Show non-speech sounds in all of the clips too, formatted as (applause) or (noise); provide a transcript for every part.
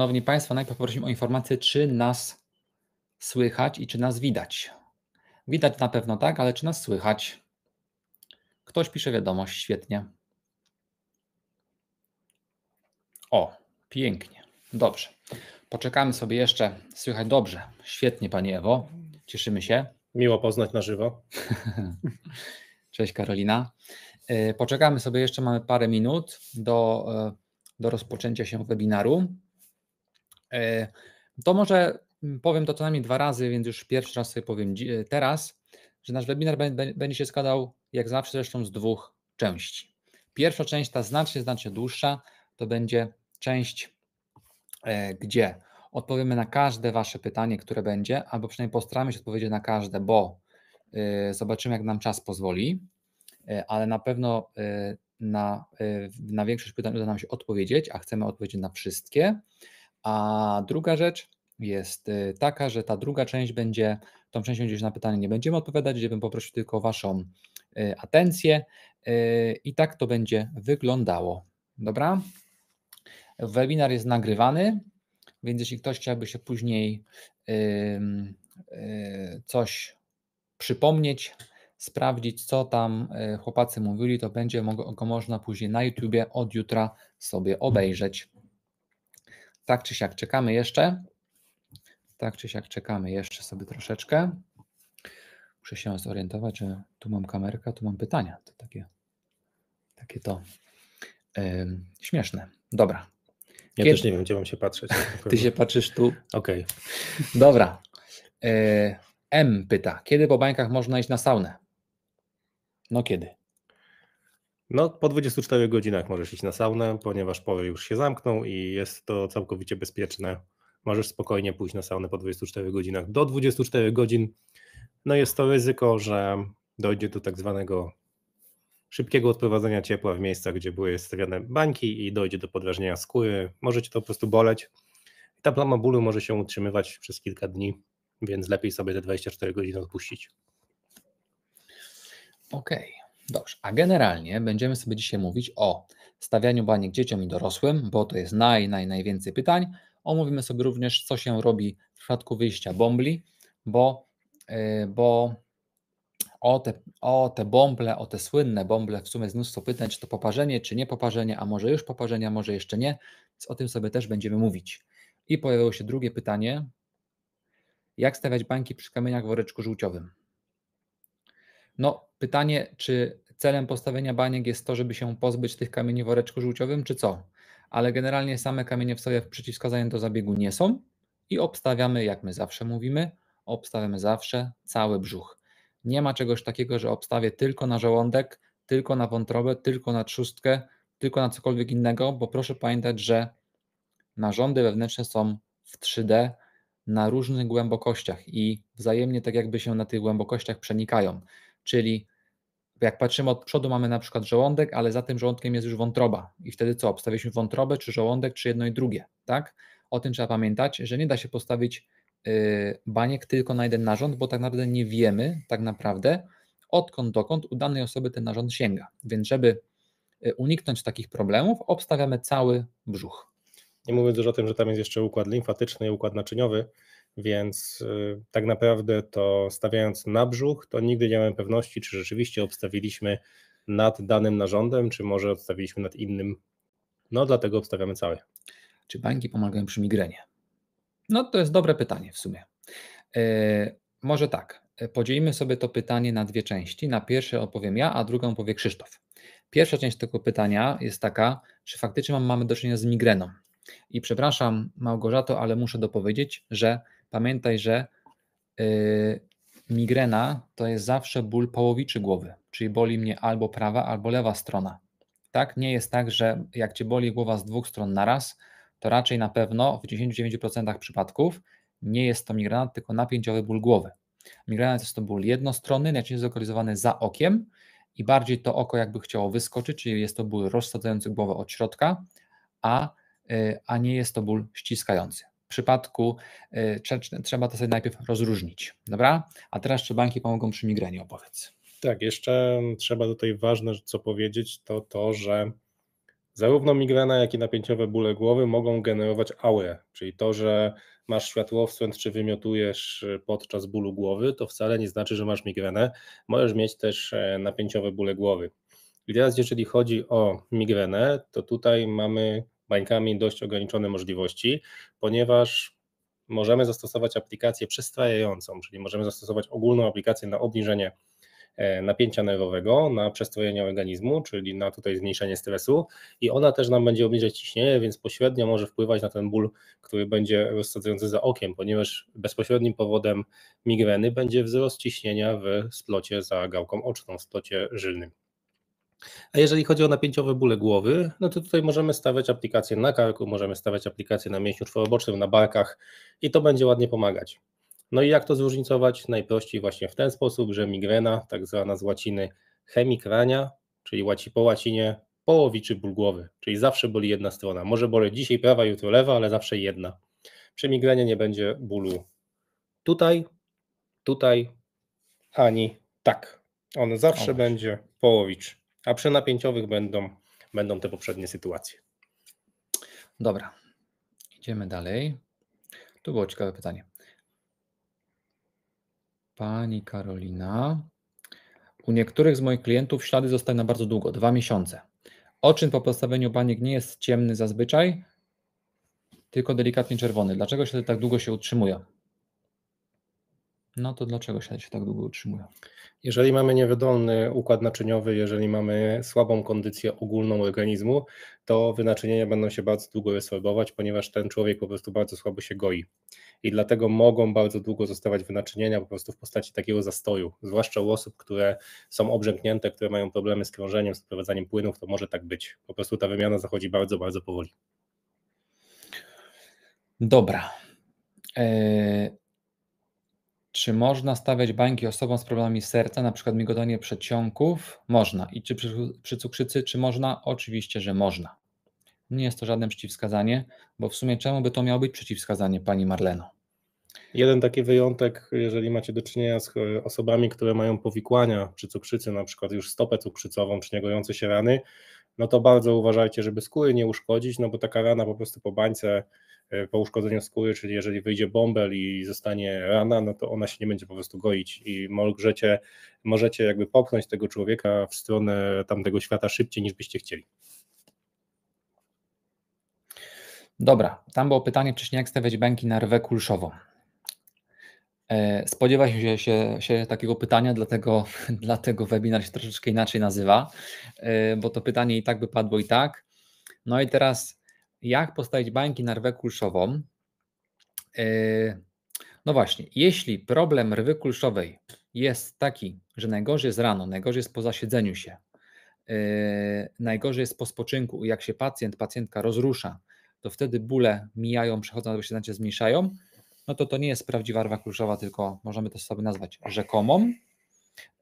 Szanowni Państwo, najpierw poprosimy o informację, czy nas słychać i czy nas widać. Widać na pewno tak, ale czy nas słychać? Ktoś pisze wiadomość, świetnie. O, pięknie, dobrze. Poczekamy sobie jeszcze, słychać dobrze, świetnie Pani Ewo, cieszymy się. Miło poznać na żywo. (laughs) Cześć Karolina. E, poczekamy sobie jeszcze, mamy parę minut do, e, do rozpoczęcia się webinaru. E, to może mm, powiem to co najmniej dwa razy, więc już pierwszy raz sobie powiem e, teraz, że nasz webinar będzie się składał, jak zawsze zresztą, z dwóch części. Pierwsza część, ta znacznie, znacznie dłuższa, to będzie część, e, gdzie odpowiemy na każde Wasze pytanie, które będzie, albo przynajmniej postaramy się odpowiedzieć na każde, bo zobaczymy, jak nam czas pozwoli, ale na pewno na, na większość pytań uda nam się odpowiedzieć, a chcemy odpowiedzieć na wszystkie. A druga rzecz jest y, taka, że ta druga część będzie, tą częścią gdzieś na pytanie nie będziemy odpowiadać, gdzie bym poprosił tylko o Waszą y, atencję y, i tak to będzie wyglądało. Dobra? Webinar jest nagrywany, więc jeśli ktoś chciałby się później coś przypomnieć, sprawdzić, co tam chłopacy mówili, to będzie go można później na YouTubie od jutra sobie obejrzeć tak czy siak czekamy jeszcze. Tak czy siak czekamy jeszcze sobie troszeczkę. Muszę się zorientować, że tu mam kamerkę, tu mam pytania. To takie, takie to yy, śmieszne. Dobra. Ja Kiedy... też nie wiem, gdzie mam się patrzeć. Ty się patrzysz tu. Okej. Okay. Dobra. Yy, M pyta, kiedy po bańkach można iść na saunę? No kiedy? No, po 24 godzinach możesz iść na saunę, ponieważ pory już się zamkną i jest to całkowicie bezpieczne. Możesz spokojnie pójść na saunę po 24 godzinach. Do 24 godzin no jest to ryzyko, że dojdzie do tak zwanego szybkiego odprowadzenia ciepła w miejscach, gdzie były stawiane bańki i dojdzie do podrażnienia skóry. Możecie to po prostu boleć. Ta plama bólu może się utrzymywać przez kilka dni, więc lepiej sobie te 24 godziny odpuścić. Okej. Okay. Dobrze, a generalnie będziemy sobie dzisiaj mówić o stawianiu baniek dzieciom i dorosłym, bo to jest naj, naj, najwięcej pytań. Omówimy sobie również, co się robi w przypadku wyjścia bombli, bo, yy, bo o te, o te bąble, o te słynne bąble, w sumie jest mnóstwo pytań, czy to poparzenie, czy nie poparzenie, a może już poparzenie, a może jeszcze nie, więc o tym sobie też będziemy mówić. I pojawiło się drugie pytanie, jak stawiać bańki przy kamieniach w woreczku żółciowym? No, pytanie, czy celem postawienia baniek jest to, żeby się pozbyć tych kamieni w woreczku żółciowym, czy co? Ale generalnie same kamienie w sobie w przeciwwskazań do zabiegu nie są i obstawiamy, jak my zawsze mówimy, obstawiamy zawsze cały brzuch. Nie ma czegoś takiego, że obstawię tylko na żołądek, tylko na wątrobę, tylko na trzustkę, tylko na cokolwiek innego, bo proszę pamiętać, że narządy wewnętrzne są w 3D na różnych głębokościach i wzajemnie tak jakby się na tych głębokościach przenikają. Czyli jak patrzymy od przodu, mamy na przykład żołądek, ale za tym żołądkiem jest już wątroba. I wtedy co? Obstawiliśmy wątrobę, czy żołądek, czy jedno i drugie, tak? O tym trzeba pamiętać, że nie da się postawić y, baniek tylko na jeden narząd, bo tak naprawdę nie wiemy, tak naprawdę, odkąd dokąd u danej osoby ten narząd sięga. Więc żeby y, uniknąć takich problemów, obstawiamy cały brzuch. Nie mówiąc już o tym, że tam jest jeszcze układ limfatyczny i układ naczyniowy, więc y, tak naprawdę to stawiając na brzuch, to nigdy nie miałem pewności, czy rzeczywiście obstawiliśmy nad danym narządem, czy może obstawiliśmy nad innym. No dlatego obstawiamy cały. Czy bańki pomagają przy migrenie? No to jest dobre pytanie w sumie. Yy, może tak, e, podzielimy sobie to pytanie na dwie części. Na pierwsze opowiem ja, a drugą opowie Krzysztof. Pierwsza część tego pytania jest taka, czy faktycznie mamy do czynienia z migreną. I przepraszam, Małgorzato, ale muszę dopowiedzieć, że pamiętaj, że yy, migrena to jest zawsze ból połowiczy głowy, czyli boli mnie albo prawa, albo lewa strona. Tak? Nie jest tak, że jak cię boli głowa z dwóch stron naraz, to raczej na pewno w 99% przypadków nie jest to migrena, tylko napięciowy ból głowy. Migrena to jest to ból jednostronny, najczęściej zlokalizowany za okiem i bardziej to oko jakby chciało wyskoczyć, czyli jest to ból rozsadzający głowę od środka, a Y, a nie jest to ból ściskający. W przypadku y, trzeba to sobie najpierw rozróżnić, dobra? A teraz czy banki pomogą przy migrenie, opowiedz. Tak, jeszcze trzeba tutaj ważne, co powiedzieć, to to, że zarówno migrena, jak i napięciowe bóle głowy mogą generować aurę, czyli to, że masz światłowstręt czy wymiotujesz podczas bólu głowy, to wcale nie znaczy, że masz migrenę. Możesz mieć też e, napięciowe bóle głowy. I teraz, jeżeli chodzi o migrenę, to tutaj mamy bańkami dość ograniczone możliwości, ponieważ możemy zastosować aplikację przestrajającą, czyli możemy zastosować ogólną aplikację na obniżenie e, napięcia nerwowego, na przestrojenie organizmu, czyli na tutaj zmniejszenie stresu i ona też nam będzie obniżać ciśnienie, więc pośrednio może wpływać na ten ból, który będzie rozsadzający za okiem, ponieważ bezpośrednim powodem migreny będzie wzrost ciśnienia w splocie za gałką oczną, w splocie żylnym. A jeżeli chodzi o napięciowe bóle głowy, no to tutaj możemy stawiać aplikację na karku, możemy stawiać aplikację na mięśniu czworobocznym, na barkach i to będzie ładnie pomagać. No i jak to zróżnicować? Najprościej właśnie w ten sposób, że migrena, tak zwana z łaciny chemikrania, czyli łaci po łacinie połowiczy ból głowy, czyli zawsze boli jedna strona. Może boli dzisiaj prawa, jutro lewa, ale zawsze jedna. Przy migrenie nie będzie bólu tutaj, tutaj, ani tak. On zawsze będzie połowicz a przy napięciowych będą, będą te poprzednie sytuacje. Dobra, idziemy dalej. Tu było ciekawe pytanie. Pani Karolina. U niektórych z moich klientów ślady zostają na bardzo długo, dwa miesiące. Oczyn po postawieniu baniek nie jest ciemny zazwyczaj, tylko delikatnie czerwony. Dlaczego ślady tak długo się utrzymują? no to dlaczego się tak długo utrzymują? Jeżeli mamy niewydolny układ naczyniowy, jeżeli mamy słabą kondycję ogólną organizmu, to wynaczynienia będą się bardzo długo wysłabować, ponieważ ten człowiek po prostu bardzo słabo się goi. I dlatego mogą bardzo długo zostawać wynaczynienia po prostu w postaci takiego zastoju, zwłaszcza u osób, które są obrzęknięte, które mają problemy z krążeniem, z wprowadzaniem płynów, to może tak być. Po prostu ta wymiana zachodzi bardzo, bardzo powoli. Dobra. E, czy można stawiać bańki osobom z problemami serca, na przykład migotanie przedsionków? Można. I czy przy, przy cukrzycy, czy można? Oczywiście, że można. Nie jest to żadne przeciwwskazanie, bo w sumie czemu by to miało być przeciwwskazanie, pani Marleno? Jeden taki wyjątek, jeżeli macie do czynienia z e, osobami, które mają powikłania przy cukrzycy, na przykład już stopę cukrzycową czy niegojące się rany, no to bardzo uważajcie, żeby skóry nie uszkodzić, no bo taka rana po prostu po bańce E, po uszkodzeniu skóry, czyli jeżeli wyjdzie bąbel i zostanie rana, no to ona się nie będzie po prostu goić i możecie, możecie jakby popchnąć tego człowieka w stronę tamtego świata szybciej niż byście chcieli. Dobra, tam było pytanie wcześniej, jak stawiać bęki na rwę kulszową. E, Spodziewa się, się, się, takiego pytania, dlatego, (laughs) dlatego webinar się troszeczkę inaczej nazywa, e, bo to pytanie i tak by padło i tak. No i teraz jak postawić bańki na rwę kulszową. E, no właśnie, jeśli problem rwy kulszowej jest taki, że najgorzej jest rano, najgorzej jest po zasiedzeniu się, e, najgorzej jest po spoczynku, jak się pacjent, pacjentka rozrusza, to wtedy bóle mijają, przechodzą albo się znaczy zmniejszają, no to to nie jest prawdziwa rwa kulszowa, tylko możemy to sobie nazwać rzekomą.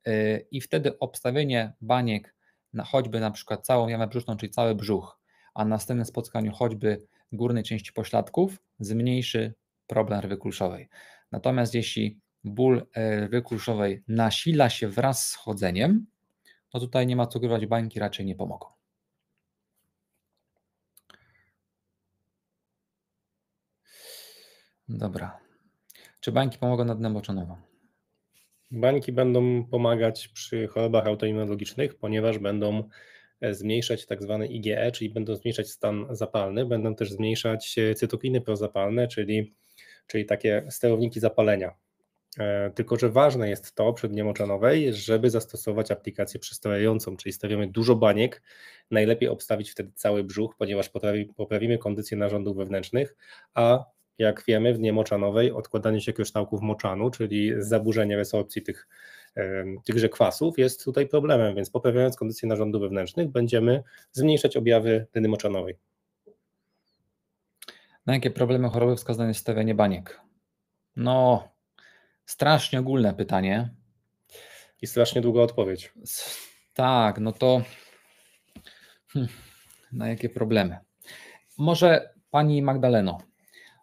E, I wtedy obstawienie baniek na choćby na przykład całą jamę brzuszną, czyli cały brzuch, a następne spotkaniu choćby górnej części pośladków zmniejszy problem rwy kulszowej. Natomiast jeśli ból e, rwy kulszowej nasila się wraz z chodzeniem, no tutaj nie ma co grywać, bańki raczej nie pomogą. Dobra. Czy bańki pomogą nad dęboczonową? Bańki będą pomagać przy chorobach autoimmunologicznych, ponieważ będą E, zmniejszać tak zwany IgE, czyli będą zmniejszać stan zapalny, będą też zmniejszać e, cytokiny prozapalne, czyli, czyli takie sterowniki zapalenia. E, tylko, że ważne jest to przed niemoczanowej, żeby zastosować aplikację przystrojającą, czyli stawiamy dużo baniek, najlepiej obstawić wtedy cały brzuch, ponieważ poprawi, poprawimy kondycję narządów wewnętrznych, a jak wiemy w niemoczanowej odkładanie się kryształków moczanu, czyli zaburzenie resorpcji tych tychże kwasów jest tutaj problemem, więc poprawiając kondycję narządów wewnętrznych będziemy zmniejszać objawy dyny moczanowej. Na jakie problemy choroby wskazane jest stawianie baniek? No, strasznie ogólne pytanie. I strasznie długa odpowiedź. Tak, no to hmm, na jakie problemy? Może Pani Magdaleno,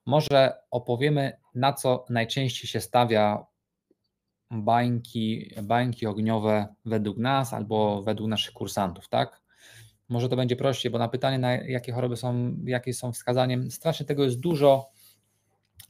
może opowiemy, na co najczęściej się stawia bańki, bańki ogniowe według nas albo według naszych kursantów, tak? Może to będzie prościej, bo na pytanie, na jakie choroby są, jakie są wskazaniem, strasznie tego jest dużo.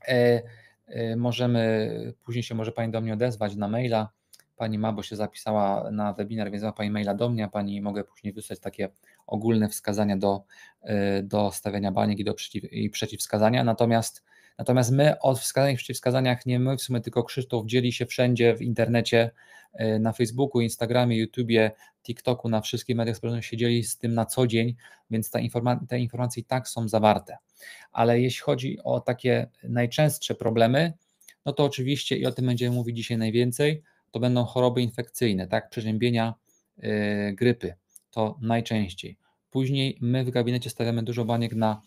E, e, możemy, później się może Pani do mnie odezwać na maila. Pani ma, bo się zapisała na webinar, więc ma Pani maila do mnie, a Pani mogę później wysłać takie ogólne wskazania do, e, do stawiania baniek i do przeciw, i przeciwwskazania. Natomiast Natomiast my o i przeciwwskazaniach nie my, w sumie tylko Krzysztof dzieli się wszędzie w internecie, y, na Facebooku, Instagramie, YouTubie, TikToku, na wszystkich mediach społecznościowych się dzieli z tym na co dzień, więc te, informa- te informacje i tak są zawarte. Ale jeśli chodzi o takie najczęstsze problemy, no to oczywiście, i o tym będziemy mówić dzisiaj najwięcej, to będą choroby infekcyjne, tak, przeziębienia, yy, grypy, to najczęściej. Później my w gabinecie stawiamy dużo baniek na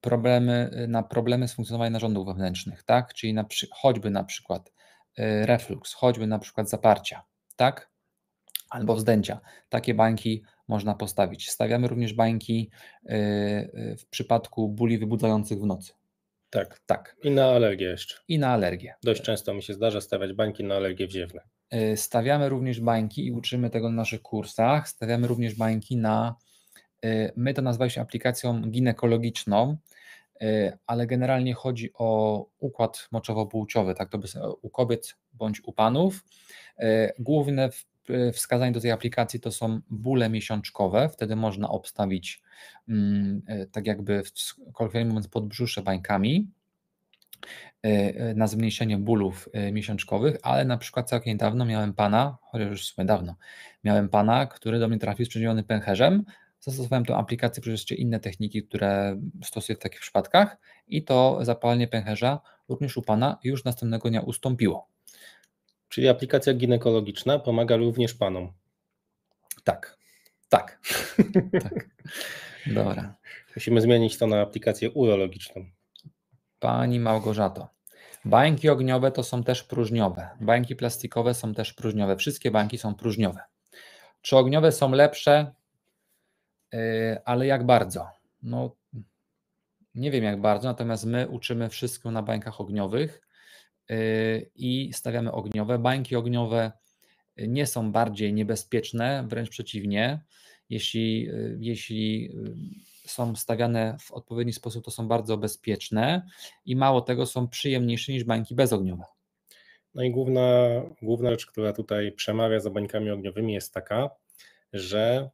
problemy, y, na problemy z funkcjonowaniem narządów wewnętrznych, tak? Czyli na, choćby na przykład y, reflux, choćby na przykład zaparcia, tak? Albo wzdęcia. Takie bańki można postawić. Stawiamy również bańki y, w przypadku bóli wybudzających w nocy. Tak. tak. I na alergię jeszcze. I na alergię. Dość często mi się zdarza stawiać bańki na alergię wziewne. Stawiamy również bańki i uczymy tego na naszych kursach. Stawiamy również bańki na E, my to nazwaliśmy aplikacją ginekologiczną, e, ale generalnie chodzi o układ moczowo-płciowy, tak to by u kobiet bądź u panów. E, główne wskazania do tej aplikacji to są bóle miesiączkowe, wtedy można obstawić mm, tak jakby w kolejnym mówiąc podbrzusze bańkami na zmniejszenie bólów miesiączkowych, ale na przykład całkiem niedawno miałem pana, chociaż już w sumie dawno, miałem pana, który do mnie trafił z pęcherzem, Zastosowałem tę aplikację przez jeszcze inne techniki, które stosuję w takich przypadkach i to zapalenie pęcherza również u Pana już następnego dnia ustąpiło. Czyli aplikacja ginekologiczna pomaga również Panom. Tak, tak. (laughs) tak. Dobra. Musimy zmienić to na aplikację urologiczną. Pani Małgorzato, bańki ogniowe to są też próżniowe. Bańki plastikowe są też próżniowe. Wszystkie bańki są próżniowe. Czy ogniowe są lepsze? E, ale jak bardzo? No, nie wiem jak bardzo, natomiast my uczymy wszystko na bańkach ogniowych e, i stawiamy ogniowe. Bańki ogniowe nie są bardziej niebezpieczne, wręcz przeciwnie. Jeśli, e, jeśli są stawiane w odpowiedni sposób, to są bardzo bezpieczne i mało tego są przyjemniejsze niż bańki bezogniowe. No i główna, główna rzecz, która tutaj przemawia za bańkami ogniowymi, jest taka, że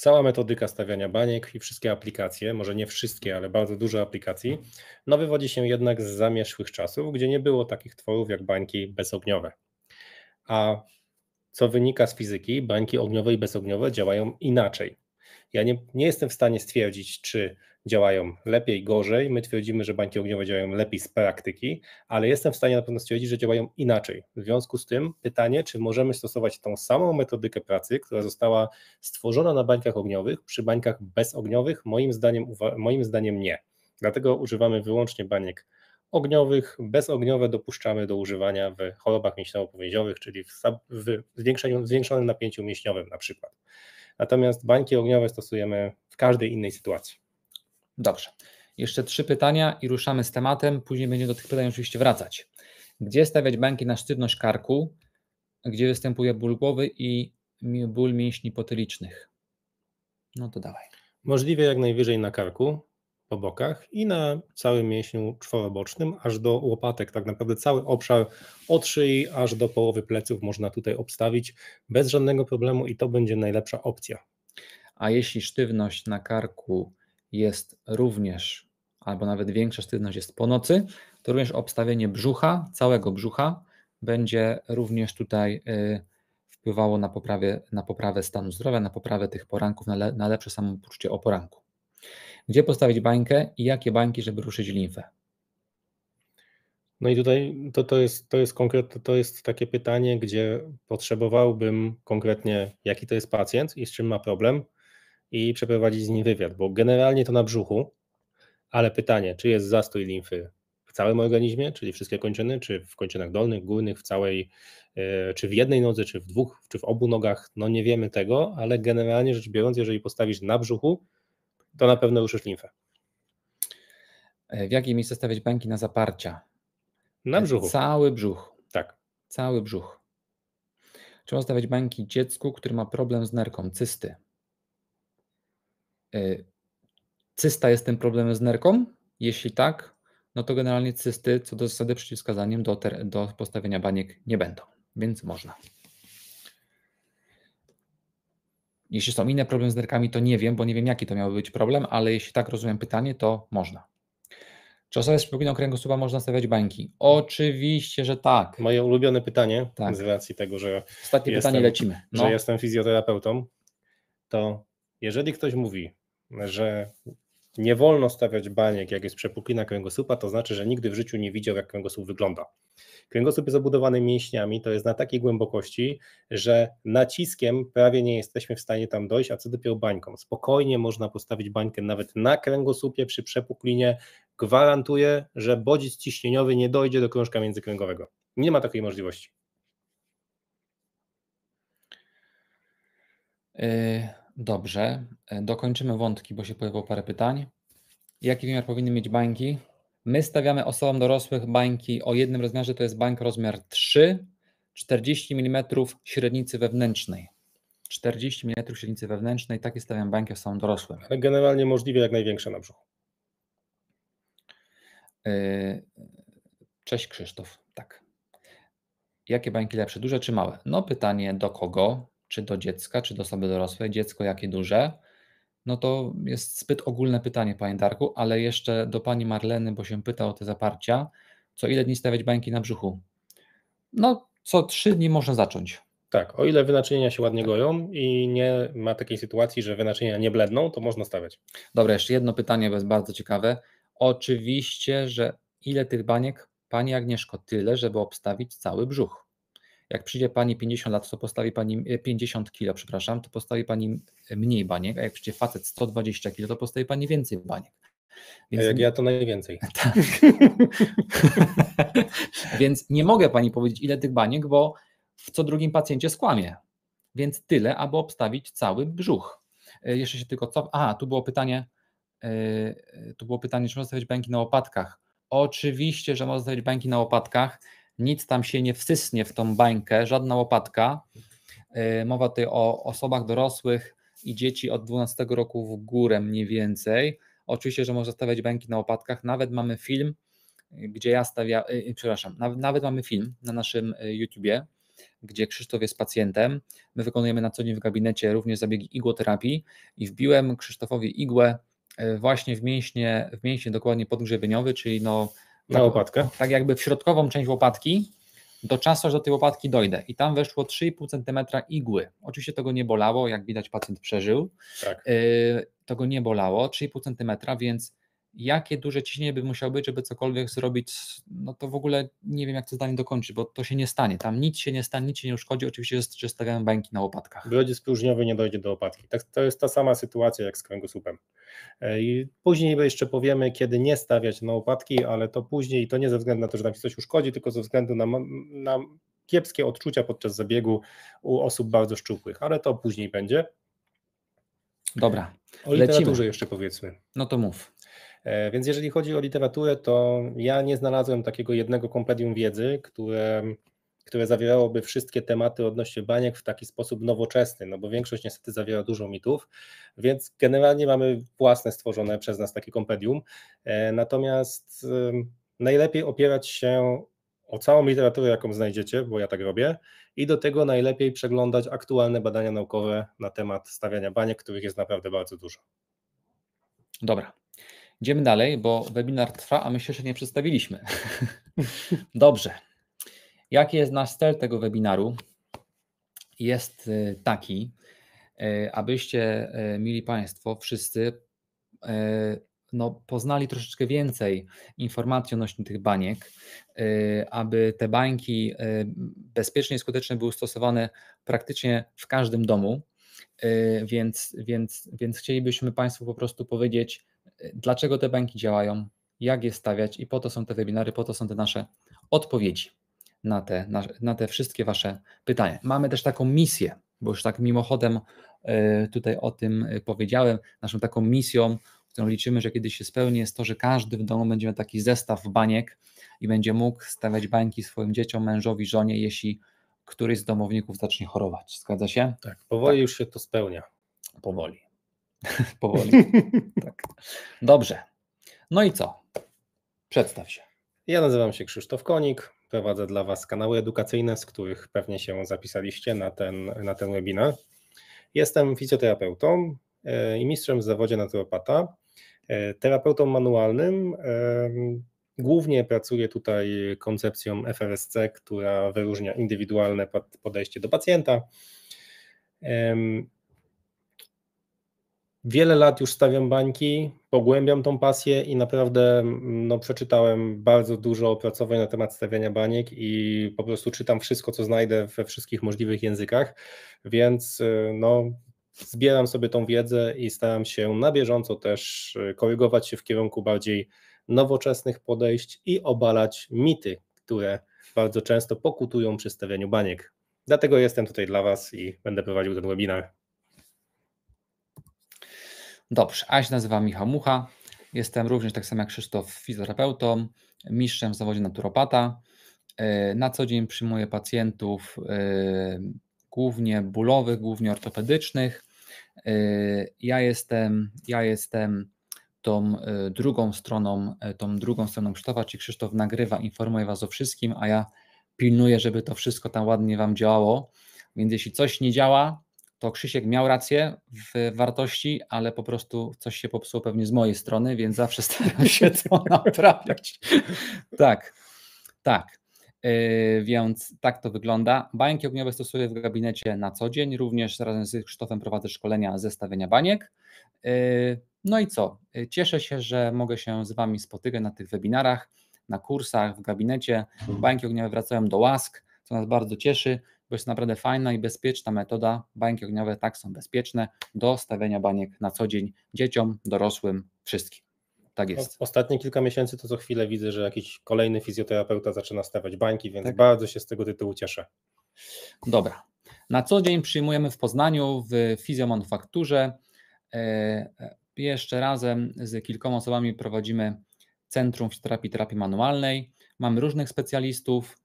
cała metodyka stawiania baniek i wszystkie aplikacje, może nie wszystkie, ale bardzo dużo aplikacji, no wywodzi się jednak z zamierzchłych czasów, gdzie nie było takich tworów jak bańki bezogniowe. A co wynika z fizyki, bańki ogniowe i bezogniowe działają inaczej. Ja nie, nie jestem w stanie stwierdzić, czy działają lepiej, gorzej. My twierdzimy, że bańki ogniowe działają lepiej z praktyki, ale jestem w stanie na pewno stwierdzić, że działają inaczej. W związku z tym pytanie, czy możemy stosować tą samą metodykę pracy, która została stworzona na bańkach ogniowych, przy bańkach bezogniowych? Moim zdaniem, moim zdaniem nie. Dlatego używamy wyłącznie baniek ogniowych, bezogniowe dopuszczamy do używania w chorobach mięśniowo-powięziowych, czyli w, w zwiększonym napięciu mięśniowym na przykład. Natomiast bańki ogniowe stosujemy w każdej innej sytuacji. Dobrze. Jeszcze trzy pytania i ruszamy z tematem. Później będzie do tych pytań oczywiście wracać. Gdzie stawiać bańki na sztywność karku, gdzie występuje ból głowy i ból mięśni potylicznych? No to dawaj. Możliwie jak najwyżej na karku, po bokach i na całym mięśniu czworobocznym, aż do łopatek. Tak naprawdę cały obszar od szyi aż do połowy pleców można tutaj obstawić bez żadnego problemu i to będzie najlepsza opcja. A jeśli sztywność na karku jest również, albo nawet większa sztywność jest po nocy, to również obstawienie brzucha, całego brzucha, będzie również tutaj y, wpływało na, poprawie, na poprawę stanu zdrowia, na poprawę tych poranków, na, le, na lepsze samopoczucie o poranku. Gdzie postawić bańkę i jakie bańki, żeby ruszyć limfę? No i tutaj to, to, jest, to, jest konkret, to jest takie pytanie, gdzie potrzebowałbym konkretnie, jaki to jest pacjent i z czym ma problem, i przeprowadzić z nim wywiad, bo generalnie to na brzuchu, ale pytanie, czy jest zastój limfy w całym organizmie, czyli wszystkie kończyny, czy w kończynach dolnych, górnych, w całej, e, czy w jednej nodze, czy w dwóch, czy w obu nogach, no nie wiemy tego, ale generalnie rzecz biorąc, jeżeli postawisz na brzuchu, to na pewno ruszysz limfę. E, w jakiej miejsce stawiać bańki na zaparcia? Na e, brzuchu. Cały brzuch. Tak. Cały brzuch. Trzeba stawiać bańki dziecku, który ma problem z nerką, cysty. Y, cysta jest tym problemem z nerką? Jeśli tak, no to generalnie cysty co do zasady przeciwwskazaniem do, ter, do postawienia baniek nie będą, więc można. Jeśli są inne problemy z nerkami, to nie wiem, bo nie wiem jaki to miałby być problem, ale jeśli tak rozumiem pytanie, to można. Czy osoby z przypominą kręgosłupa można stawiać bańki? Oczywiście, że tak. Moje ulubione pytanie tak. z racji tego, że Ostatnie jestem, pytanie lecimy. No. Że jestem fizjoterapeutą, to jeżeli ktoś mówi, że nie wolno stawiać baniek, jak jest przepuklina kręgosłupa, to znaczy, że nigdy w życiu nie widział, jak kręgosłup wygląda. Kręgosłup jest obudowany mięśniami, to jest na takiej głębokości, że naciskiem prawie nie jesteśmy w stanie tam dojść, a co dopiero bańką. Spokojnie można postawić bańkę nawet na kręgosłupie przy przepuklinie. Gwarantuję, że bodziec ciśnieniowy nie dojdzie do krążka międzykręgowego. Nie ma takiej możliwości. Y, Dobrze, e, dokończymy wątki, bo się pojawiło parę pytań. Jaki wymiar powinny mieć bańki? My stawiamy osobom dorosłych bańki o jednym rozmiarze, to jest bańk rozmiar 3, 40 mm średnicy wewnętrznej. 40 mm średnicy wewnętrznej, takie stawiam bańki osobom dorosłym. Ale generalnie możliwie jak największe na brzuchu. E, cześć Krzysztof, tak. Jakie bańki lepsze, duże czy małe? No pytanie do kogo? czy do dziecka, czy do osoby dorosłej, dziecko jakie duże, no to jest zbyt ogólne pytanie, Panie Darku, ale jeszcze do Pani Marleny, bo się pyta o te zaparcia, co ile dni stawiać bańki na brzuchu? No, co trzy dni można zacząć. Tak, o ile wynaczynienia się ładnie tak. goją i nie ma takiej sytuacji, że wynaczynienia nie bledną, to można stawiać. Dobra, jeszcze jedno pytanie, bo jest bardzo ciekawe. Oczywiście, że ile tych baniek? Pani Agnieszko, tyle, żeby obstawić cały brzuch jak przyjdzie pani 50 lat, to postawi pani 50 e, kilo, przepraszam, to postawi pani e, mniej baniek, a jak przyjdzie facet 120 kilo, to postawi pani więcej baniek. Więc... Jak ja to najwięcej. (laughs) Tak. Więc nie mogę pani powiedzieć, ile tych baniek, bo w co drugim pacjencie skłamie. Więc tyle, aby obstawić cały brzuch. E, jeszcze się tylko co. A, tu było pytanie. Yy, tu było pytanie, czy można stawiać bańki na łopatkach. Oczywiście, że można stawiać bańki na łopatkach nic tam się nie wsysnie w tą bańkę, żadna łopatka. E, mowa tutaj o osobach dorosłych i dzieci od 12 roku w górę mniej więcej. Oczywiście, że można stawiać bańki na łopatkach. Nawet mamy film, gdzie ja stawiam, e, e, przepraszam, nawet, mamy film na naszym YouTubie, gdzie Krzysztof jest pacjentem. My wykonujemy na co dzień w gabinecie również zabiegi igłoterapii i wbiłem Krzysztofowi igłę właśnie w mięśnie, w mięśnie dokładnie podgrzebieniowy, czyli no na tak. łopatkę? Tak jakby w środkową część łopatki, do czasu, aż do tej łopatki dojdę. I tam weszło 3,5 cm igły. Oczywiście tego nie bolało, jak widać pacjent przeżył. Tak. Yy, to go nie bolało, 3,5 cm, więc jakie duże ciśnienie by musiało być, żeby cokolwiek zrobić, no to w ogóle nie wiem, jak to zdanie dokończyć, bo to się nie stanie. Tam nic się nie stanie, nic się nie uszkodzi. Oczywiście, że stawiamy bańki na łopatkach. Brodziec próżniowy nie dojdzie do łopatki. Tak, to jest ta sama sytuacja jak z kręgosłupem. E, I później jeszcze powiemy, kiedy nie stawiać na łopatki, ale to później, to nie ze względu na to, że nam się coś uszkodzi, tylko ze względu na, na kiepskie odczucia podczas zabiegu u osób bardzo szczupłych, ale to później będzie. Dobra. O literaturze Lecimy. jeszcze powiedzmy. No to mów. E, więc jeżeli chodzi o literaturę, to ja nie znalazłem takiego jednego kompendium wiedzy, które, które zawierałoby wszystkie tematy odnośnie baniek w taki sposób nowoczesny, no bo większość niestety zawiera dużo mitów, więc generalnie mamy własne stworzone przez nas takie kompendium. E, natomiast najlepiej opierać się o całą literaturę, jaką znajdziecie, bo ja tak robię, i do tego najlepiej przeglądać aktualne badania naukowe na temat stawiania baniek, których jest naprawdę bardzo dużo. Dobra, Idziemy dalej, bo webinar trwa, a my się jeszcze nie przedstawiliśmy. (laughs) Dobrze. Jaki jest nasz cel tego webinaru? Jest y, taki, y, abyście, y, mieli Państwo, wszyscy no, poznali troszeczkę więcej informacji odnośnie tych baniek, aby te bańki bezpiecznie i skutecznie były stosowane praktycznie w każdym domu. Więc, więc, więc chcielibyśmy Państwu po prostu powiedzieć, dlaczego te banki działają, jak je stawiać i po to są te webinary, po to są te nasze odpowiedzi na te, na, na te wszystkie Wasze pytania. Mamy też taką misję, bo już tak mimochodem e, tutaj o tym e, powiedziałem. Naszą taką misją, którą liczymy, że kiedyś się spełni, jest to, że każdy w domu będzie miał taki zestaw baniek i będzie mógł stawiać bańki swoim dzieciom, mężowi, żonie, jeśli któryś z domowników zacznie chorować. Zgadza się? Tak, powoli tak. już się to spełnia. Powoli. (laughs) Powoli. tak. Dobrze. No i co? Przedstaw się. Ja nazywam się Krzysztof Konik. Prowadzę dla Was kanały edukacyjne, z których pewnie się zapisaliście na ten, na ten webinar. Jestem fizjoterapeutą e, i mistrzem w zawodzie naturopata. E, terapeutą manualnym. E, głównie pracuję tutaj koncepcją FRSC, która wyróżnia indywidualne podejście do pacjenta. Wiele lat już stawiam bańki, pogłębiam tą pasję i naprawdę no, przeczytałem bardzo dużo opracowań na temat stawiania baniek i po prostu czytam wszystko, co znajdę we wszystkich możliwych językach, więc y, no, zbieram sobie tą wiedzę i staram się na bieżąco też y, korygować się w kierunku bardziej nowoczesnych podejść i obalać mity, które bardzo często pokutują przy stawianiu baniek. Dlatego jestem tutaj dla Was i będę prowadził ten webinar. Dobrze, a się nazywam Michał Mucha. Jestem również, tak samo jak Krzysztof, fizjoterapeutą, mistrzem w zawodzie naturopata. E, na co dzień przyjmuję pacjentów e, głównie bólowych, głównie ortopedycznych. E, ja jestem, ja jestem tą drugą stroną, tą drugą stroną Krzysztofa, czyli Krzysztof nagrywa, informuje Was o wszystkim, a ja pilnuję, żeby to wszystko tam ładnie Wam działało. Więc jeśli coś nie działa, to Krzysiek miał rację w wartości, ale po prostu coś się popsuło pewnie z mojej strony, więc zawsze staram się to (laughs) naprawiać. tak, tak. Yy, więc tak to wygląda. Bańki ogniowe stosuję w gabinecie na co dzień. Również razem z Krzysztofem prowadzę szkolenia zestawienia baniek. Yy, no i co? Y, cieszę się, że mogę się z Wami spotykać na tych webinarach, na kursach, w gabinecie. Bańki ogniowe wracają do łask, co nas bardzo cieszy bo jest naprawdę fajna i bezpieczna metoda. Bańki ogniowe tak są bezpieczne do stawiania baniek na co dzień dzieciom, dorosłym, wszystkim. Tak jest. Ostatnie kilka miesięcy to co chwilę widzę, że jakiś kolejny fizjoterapeuta zaczyna stawiać bańki, więc tak. bardzo się z tego tytułu cieszę. Dobra. Na co dzień przyjmujemy w Poznaniu w fizjomanufakturze. E, e, jeszcze razem z kilkoma osobami prowadzimy Centrum Fizjoterapii Terapii Manualnej. Mamy różnych specjalistów,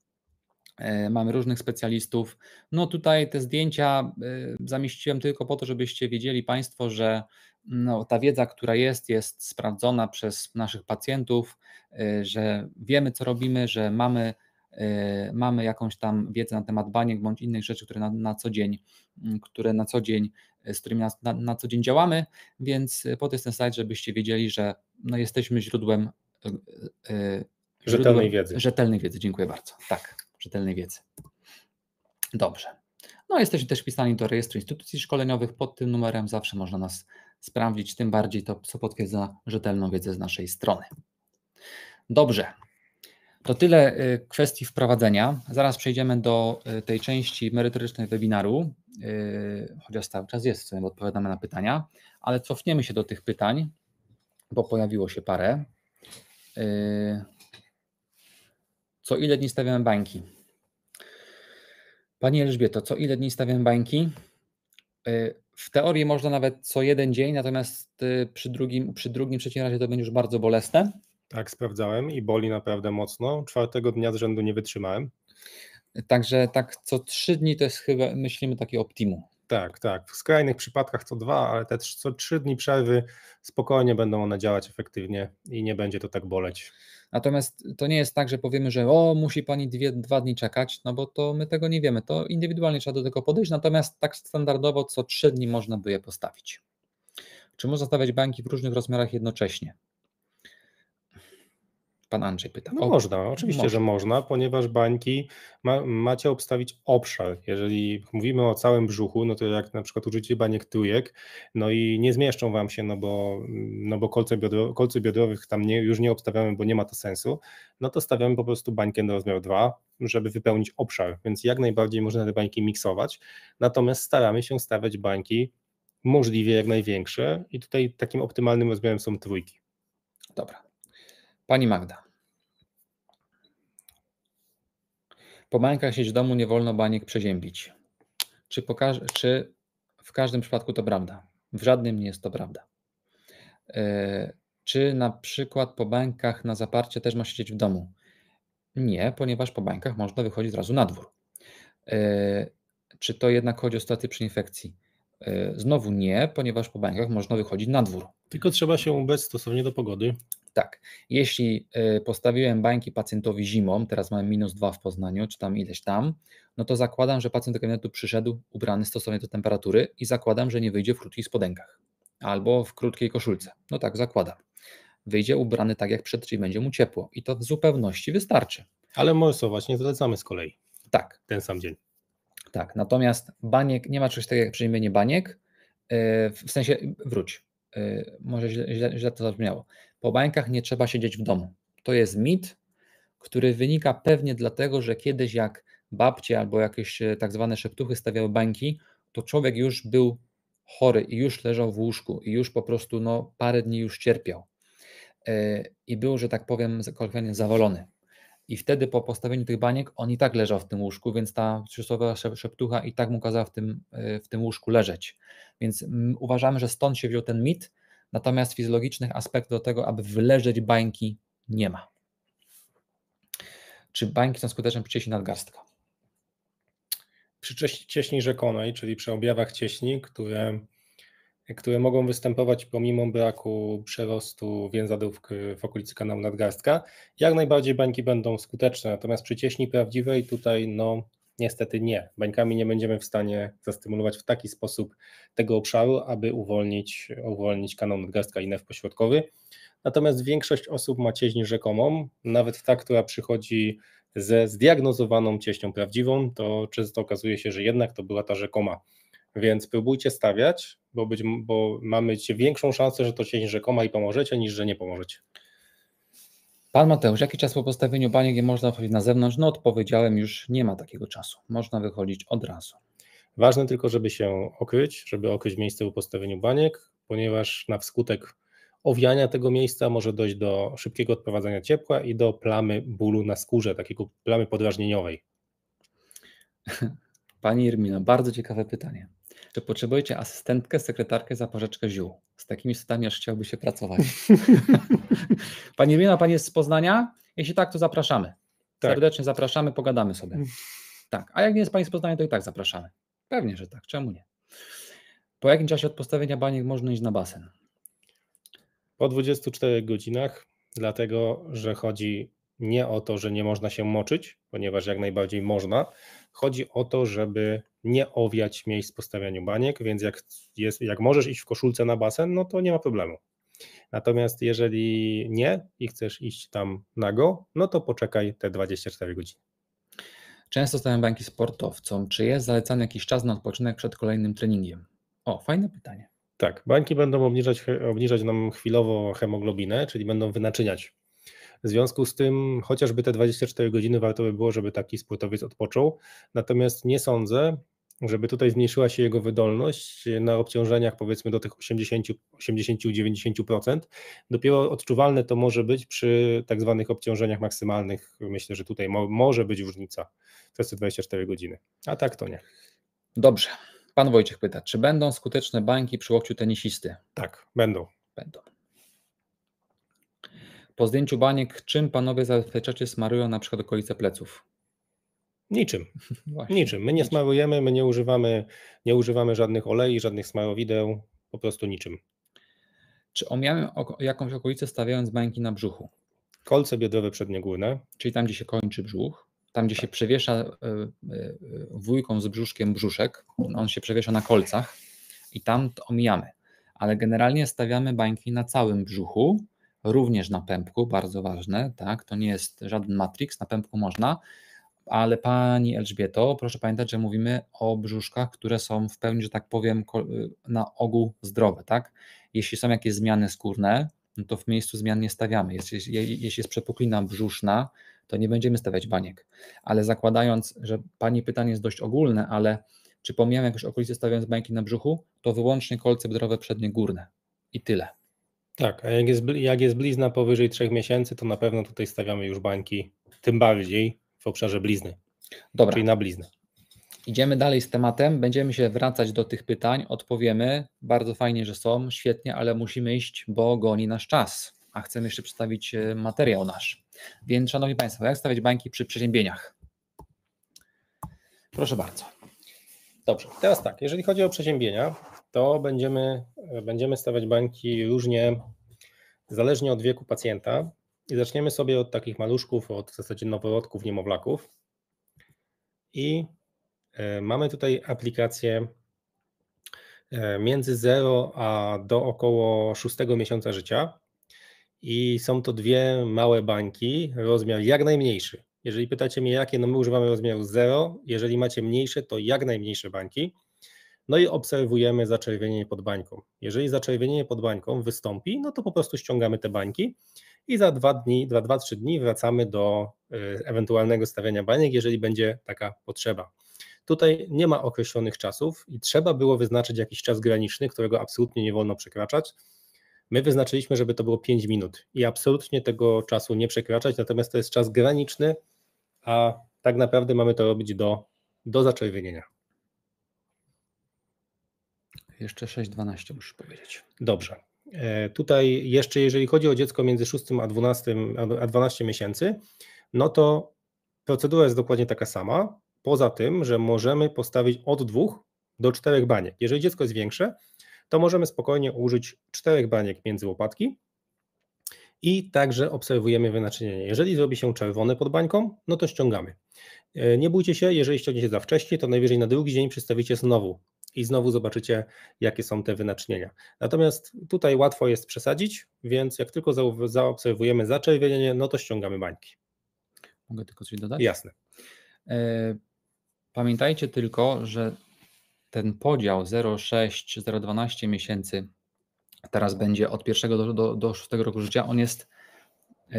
E, mamy różnych specjalistów. No tutaj te zdjęcia e, zamieściłem tylko po to, żebyście wiedzieli Państwo, że no, ta wiedza, która jest, jest sprawdzona przez naszych pacjentów, e, że wiemy, co robimy, że mamy, mamy jakąś tam wiedzę na temat baniek bądź innych rzeczy, które na, na co dzień, które na co dzień, z którymi na, na, co dzień działamy, więc po to jest ten slajd, żebyście wiedzieli, że no, jesteśmy źródłem, źródłem rzetelnej wiedzy. Rzetelnej wiedzy, dziękuję bardzo. Tak rzetelnej wiedzy. Dobrze. No, jesteśmy też wpisani do rejestru instytucji szkoleniowych. Pod tym numerem zawsze można nas sprawdzić, tym bardziej to, co potwierdza rzetelną wiedzę z naszej strony. Dobrze. To tyle y, kwestii wprowadzenia. Zaraz przejdziemy do y, tej części merytorycznej webinaru, y, chociaż cały czas jest, bo odpowiadamy na pytania, ale cofniemy się do tych pytań, bo pojawiło się parę. Co ile dni stawiamy bańki? Panie Elżbieto, co ile dni stawiam bańki? E, w teorii można nawet co jeden dzień, natomiast e, przy drugim, przy drugim trzecim razie to będzie już bardzo bolesne. Tak, sprawdzałem i boli naprawdę mocno. Czwartego dnia z rzędu nie wytrzymałem. Także tak, co trzy dni to jest chyba, myślimy, takie optimum. Tak, tak. W skrajnych przypadkach co dwa, ale te co trzy dni przerwy spokojnie będą one działać efektywnie i nie będzie to tak boleć. Natomiast to nie jest tak, że powiemy, że o, musi pani dwie, dwa dni czekać, no bo to my tego nie wiemy. To indywidualnie trzeba do tego podejść, natomiast tak standardowo co trzy dni można by je postawić. Czy można stawiać bańki w różnych rozmiarach jednocześnie? Pan Andrzej pyta. No o, można, oczywiście, można. że można, ponieważ bańki ma, macie obstawić obszar. Jeżeli mówimy o całym brzuchu, no to jak na przykład użycie baniek trójek, no i nie zmieszczą wam się, no bo, no bo kolce, biodro, kolce biodrowych tam nie, już nie obstawiamy, bo nie ma to sensu, no to stawiamy po prostu bańkę do rozmiaru 2, żeby wypełnić obszar, więc jak najbardziej można te bańki miksować, natomiast staramy się stawiać bańki możliwie jak największe i tutaj takim optymalnym rozmiarem są trójki. Dobra, Pani Magda. Po bańkach sieć domu nie wolno baniek przeziębić. Czy, czy w każdym przypadku to prawda? W żadnym nie jest to prawda. E, czy na przykład po bańkach na zaparcie też ma siedzieć w domu? Nie, ponieważ po bańkach można wychodzić od razu na dwór. E, czy to jednak chodzi o straty przy infekcji? E, znowu nie, ponieważ po bańkach można wychodzić na dwór. Tylko trzeba się ubrać stosownie do pogody tak, jeśli y, postawiłem bańki pacjentowi zimą, teraz mamy minus dwa w Poznaniu, czy tam ileś tam, no to zakładam, że pacjent do gabinetu przyszedł ubrany stosownie do temperatury i zakładam, że nie wyjdzie w krótkich spodenkach albo w krótkiej koszulce. No tak, zakładam. Wyjdzie ubrany tak jak przed, czyli będzie mu ciepło i to w zupełności wystarczy. Ale morsować nie zalecamy z kolei. Tak. Ten sam dzień. Tak, natomiast baniek, nie ma czegoś takiego jak przyjmienie baniek, y, w sensie wróć, y, może źle, źle, źle to zabrzmiało. Po bańkach nie trzeba siedzieć w domu. To jest mit, który wynika pewnie dlatego, że kiedyś jak babcie albo jakieś e, tak zwane szeptuchy stawiały bańki, to człowiek już był chory i już leżał w łóżku i już po prostu no, parę dni już cierpiał. E, I był, że tak powiem, kolokwialnie zawalony. I wtedy po postawieniu tych baniek on i tak leżał w tym łóżku, więc ta przysłowiowa szeptucha i tak mu kazała w tym, e, w tym łóżku leżeć. Więc uważamy, że stąd się wziął ten mit, natomiast fizjologicznych aspektów do tego, aby wyleżeć bańki, nie ma. Czy bańki są skuteczne przy cieśni nadgarstka? Przy cieśni rzekonej, czyli przy objawach cieśni, które, które mogą występować pomimo braku przerostu więzadów w okolicy kanału nadgarstka, jak najbardziej bańki będą skuteczne, natomiast przy cieśni prawdziwej tutaj no, Niestety nie. Bańkami nie będziemy w stanie zastymulować w taki sposób tego obszaru, aby uwolnić, uwolnić kanał nadgarstka i nerw pośrodkowy. Natomiast większość osób ma cieśń rzekomą, nawet ta, która przychodzi ze zdiagnozowaną cieśnią prawdziwą, to często okazuje się, że jednak to była ta rzekoma. Więc próbujcie stawiać, bo, być, bo mamy większą szansę, że to cieśń rzekoma i pomożecie, niż że nie pomożecie. Pan Mateusz, jaki czas po postawieniu baniek można wychodzić na zewnątrz? No odpowiedziałem już, nie ma takiego czasu. Można wychodzić od razu. Ważne tylko, żeby się okryć, żeby okryć miejsce po postawieniu baniek, ponieważ na wskutek owiania tego miejsca może dojść do szybkiego odprowadzania ciepła i do plamy bólu na skórze, takiego plamy podrażnieniowej. (laughs) Pani Irmina, bardzo ciekawe pytanie. Czy potrzebujecie asystentkę, sekretarkę za porzeczkę ziół? Z takimi setami aż chciałby się pracować. (laughs) pani Irmina, pani jest z Poznania? Jeśli tak, to zapraszamy. Tak. Serdecznie zapraszamy, pogadamy sobie. Mhm. Tak, a jak nie jest pani z Poznania, to i tak zapraszamy. Pewnie, że tak, czemu nie? Po jakim czasie od postawienia baniek można iść na basen? Po 24 godzinach, dlatego że chodzi nie o to, że nie można się moczyć, ponieważ jak najbardziej można. Chodzi o to, żeby nie owiać miejsc po stawianiu baniek, więc jak, jest, jak możesz iść w koszulce na basen, no to nie ma problemu. Natomiast jeżeli nie i chcesz iść tam nago, no to poczekaj te 24 godziny. Często stawiam bańki sportowcom. Czy jest zalecany jakiś czas na odpoczynek przed kolejnym treningiem? O, fajne pytanie. Tak, bańki będą obniżać, obniżać nam chwilowo hemoglobinę, czyli będą wynaczyniać w związku z tym chociażby te 24 godziny warto by było, żeby taki sportowiec odpoczął. Natomiast nie sądzę, żeby tutaj zmniejszyła się jego wydolność na obciążeniach powiedzmy do tych 80-90%. Dopiero odczuwalne to może być przy tak zwanych obciążeniach maksymalnych. Myślę, że tutaj mo może być różnica przez te 24 godziny, a tak to nie. Dobrze. Pan Wojciech pyta, czy będą skuteczne bańki przy łokciu tenisisty? Tak, będą. Będą. Po zdjęciu baniek, czym panowie zabezpieczacie smarują na przykład okolice pleców? Niczym. (laughs) Właśnie. Niczym. My nie smarujemy, my nie używamy, nie używamy żadnych olei, żadnych smarowideł, po prostu niczym. Czy omijamy jakąś okolicę stawiając bańki na brzuchu? Kolce biodrowe przedniogórne. Czyli tam, gdzie się kończy brzuch, tam, gdzie tak. się przewiesza y, wujką z brzuszkiem brzuszek, on się przewiesza na kolcach i tam omijamy. Ale generalnie stawiamy bańki na całym brzuchu, również na pępku, bardzo ważne, tak? To nie jest żaden matrix, na pępku można, ale pani Elżbieto, proszę pamiętać, że mówimy o brzuszkach, które są w pełni, że tak powiem, na ogół zdrowe, tak? Jeśli są jakieś zmiany skórne, no to w miejscu zmian nie stawiamy. Jeśli, jest przepuklina brzuszna, to nie będziemy stawiać baniek. Ale zakładając, że pani pytanie jest dość ogólne, ale czy pomijam jakieś okolice stawiając bańki na brzuchu, to wyłącznie kolce zdrowe przednie górne i tyle. Tak, a jak jest, jak jest blizna powyżej trzech miesięcy, to na pewno tutaj stawiamy już bańki, tym bardziej w obszarze blizny. Dobra. Czyli na bliznę. Idziemy dalej z tematem, będziemy się wracać do tych pytań, odpowiemy. Bardzo fajnie, że są, świetnie, ale musimy iść, bo goni nasz czas, a chcemy jeszcze przedstawić e, materiał nasz. Więc, Szanowni Państwo, jak stawiać bańki przy przeziębieniach? Proszę bardzo. Dobrze, teraz tak, jeżeli chodzi o przeziębienia, to będziemy, będziemy stawiać bańki różnie, zależnie od wieku pacjenta. I zaczniemy sobie od takich maluszków, od w zasadzie noworodków, niemowlaków. I e, mamy tutaj aplikację e, między 0 a do około 6 miesiąca życia. I są to dwie małe bańki, rozmiar jak najmniejszy. Jeżeli pytacie mnie, jakie, no my używamy rozmiaru 0. Jeżeli macie mniejsze, to jak najmniejsze bańki. No i obserwujemy zaczerwienienie pod bańką. Jeżeli zaczerwienienie pod bańką wystąpi, no to po prostu ściągamy te bańki i za dwa dni, 2-3 dni wracamy do y, ewentualnego stawiania bańek, jeżeli będzie taka potrzeba. Tutaj nie ma określonych czasów i trzeba było wyznaczyć jakiś czas graniczny, którego absolutnie nie wolno przekraczać. My wyznaczyliśmy, żeby to było 5 minut i absolutnie tego czasu nie przekraczać, natomiast to jest czas graniczny, a tak naprawdę mamy to robić do, do zaczerwienienia. Jeszcze 6-12 musisz powiedzieć. Dobrze. E, tutaj jeszcze, jeżeli chodzi o dziecko między 6 a 12, a 12 miesięcy, no to procedura jest dokładnie taka sama. Poza tym, że możemy postawić od dwóch do czterech baniek. Jeżeli dziecko jest większe, to możemy spokojnie użyć czterech baniek między łopatki i także obserwujemy wynaczynienie. Jeżeli zrobi się czerwone pod bańką, no to ściągamy. E, nie bójcie się, jeżeli ściągniecie za wcześnie, to najwyżej na drugi dzień przedstawicie znowu i znowu zobaczycie, jakie są te wynacznienia. Natomiast tutaj łatwo jest przesadzić, więc jak tylko zaobserwujemy zaczerwienienie, no to ściągamy bańki. Mogę tylko coś dodać? Jasne. E, pamiętajcie tylko, że ten podział 0,6-0,12 miesięcy teraz będzie od pierwszego do, do, do szóstego roku życia, on jest e,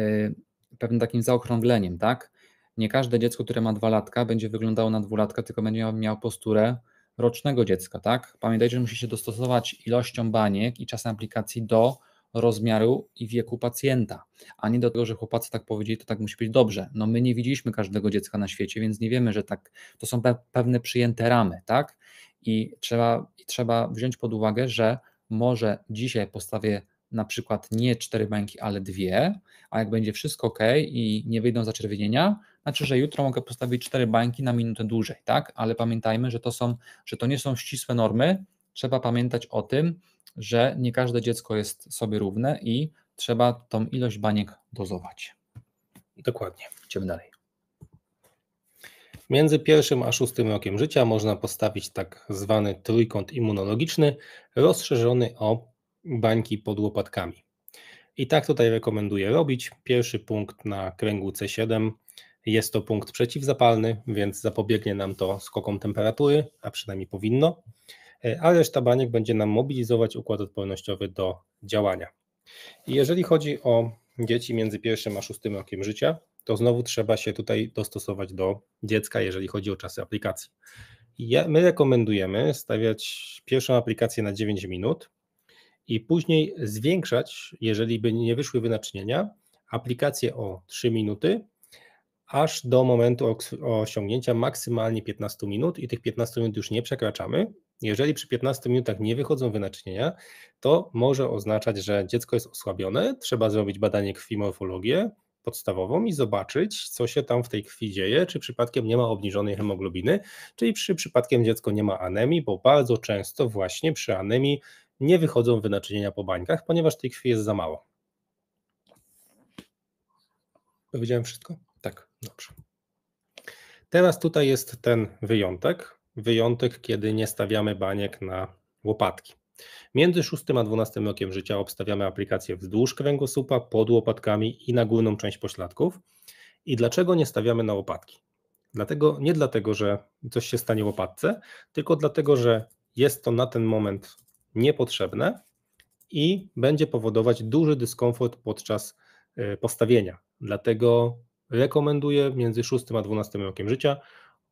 pewnym takim zaokrągleniem, tak? Nie każde dziecko, które ma dwa latka, będzie wyglądało na dwulatka, tylko będzie miało posturę, rocznego dziecka, tak? Pamiętajcie, że musi się dostosować ilością baniek i czasem aplikacji do rozmiaru i wieku pacjenta, a nie do tego, że chłopacy tak powiedzieli, to tak musi być dobrze. No my nie widzieliśmy każdego dziecka na świecie, więc nie wiemy, że tak, to są pewne przyjęte ramy, tak? I trzeba, i trzeba wziąć pod uwagę, że może dzisiaj postawię na przykład nie cztery bańki, ale dwie, a jak będzie wszystko ok i nie wyjdą zaczerwienienia, znaczy, że jutro mogę postawić cztery bańki na minutę dłużej, tak? Ale pamiętajmy, że to, są, że to nie są ścisłe normy. Trzeba pamiętać o tym, że nie każde dziecko jest sobie równe i trzeba tą ilość baniek dozować. Dokładnie. Idziemy dalej. Między pierwszym a szóstym rokiem życia można postawić tak zwany trójkąt immunologiczny, rozszerzony o bańki pod łopatkami. I tak tutaj rekomenduję robić. Pierwszy punkt na kręgu C7 jest to punkt przeciwzapalny, więc zapobiegnie nam to skokom temperatury, a przynajmniej powinno, e, a reszta baniek będzie nam mobilizować układ odpornościowy do działania. I jeżeli chodzi o dzieci między pierwszym a szóstym rokiem życia, to znowu trzeba się tutaj dostosować do dziecka, jeżeli chodzi o czasy aplikacji. my rekomendujemy stawiać pierwszą aplikację na 9 minut, i później zwiększać, jeżeli by nie wyszły wynacznienia, aplikację o 3 minuty, aż do momentu osiągnięcia maksymalnie 15 minut i tych 15 minut już nie przekraczamy. Jeżeli przy 15 minutach nie wychodzą wynacznienia, to może oznaczać, że dziecko jest osłabione, trzeba zrobić badanie krwi morfologię podstawową i zobaczyć, co się tam w tej krwi dzieje, czy przypadkiem nie ma obniżonej hemoglobiny, czyli przy przypadkiem dziecko nie ma anemii, bo bardzo często właśnie przy anemii nie wychodzą wynaczynienia po bańkach, ponieważ tej krwi jest za mało. Powiedziałem wszystko? Tak, dobrze. Teraz tutaj jest ten wyjątek. Wyjątek, kiedy nie stawiamy baniek na łopatki. Między 6 a 12 rokiem życia obstawiamy aplikację wzdłuż kręgosłupa, pod łopatkami i na górną część pośladków. I dlaczego nie stawiamy na łopatki? Dlatego, nie dlatego, że coś się stanie łopatce, tylko dlatego, że jest to na ten moment niepotrzebne i będzie powodować duży dyskomfort podczas e, postawienia. Dlatego rekomenduję między 6 a 12 rokiem życia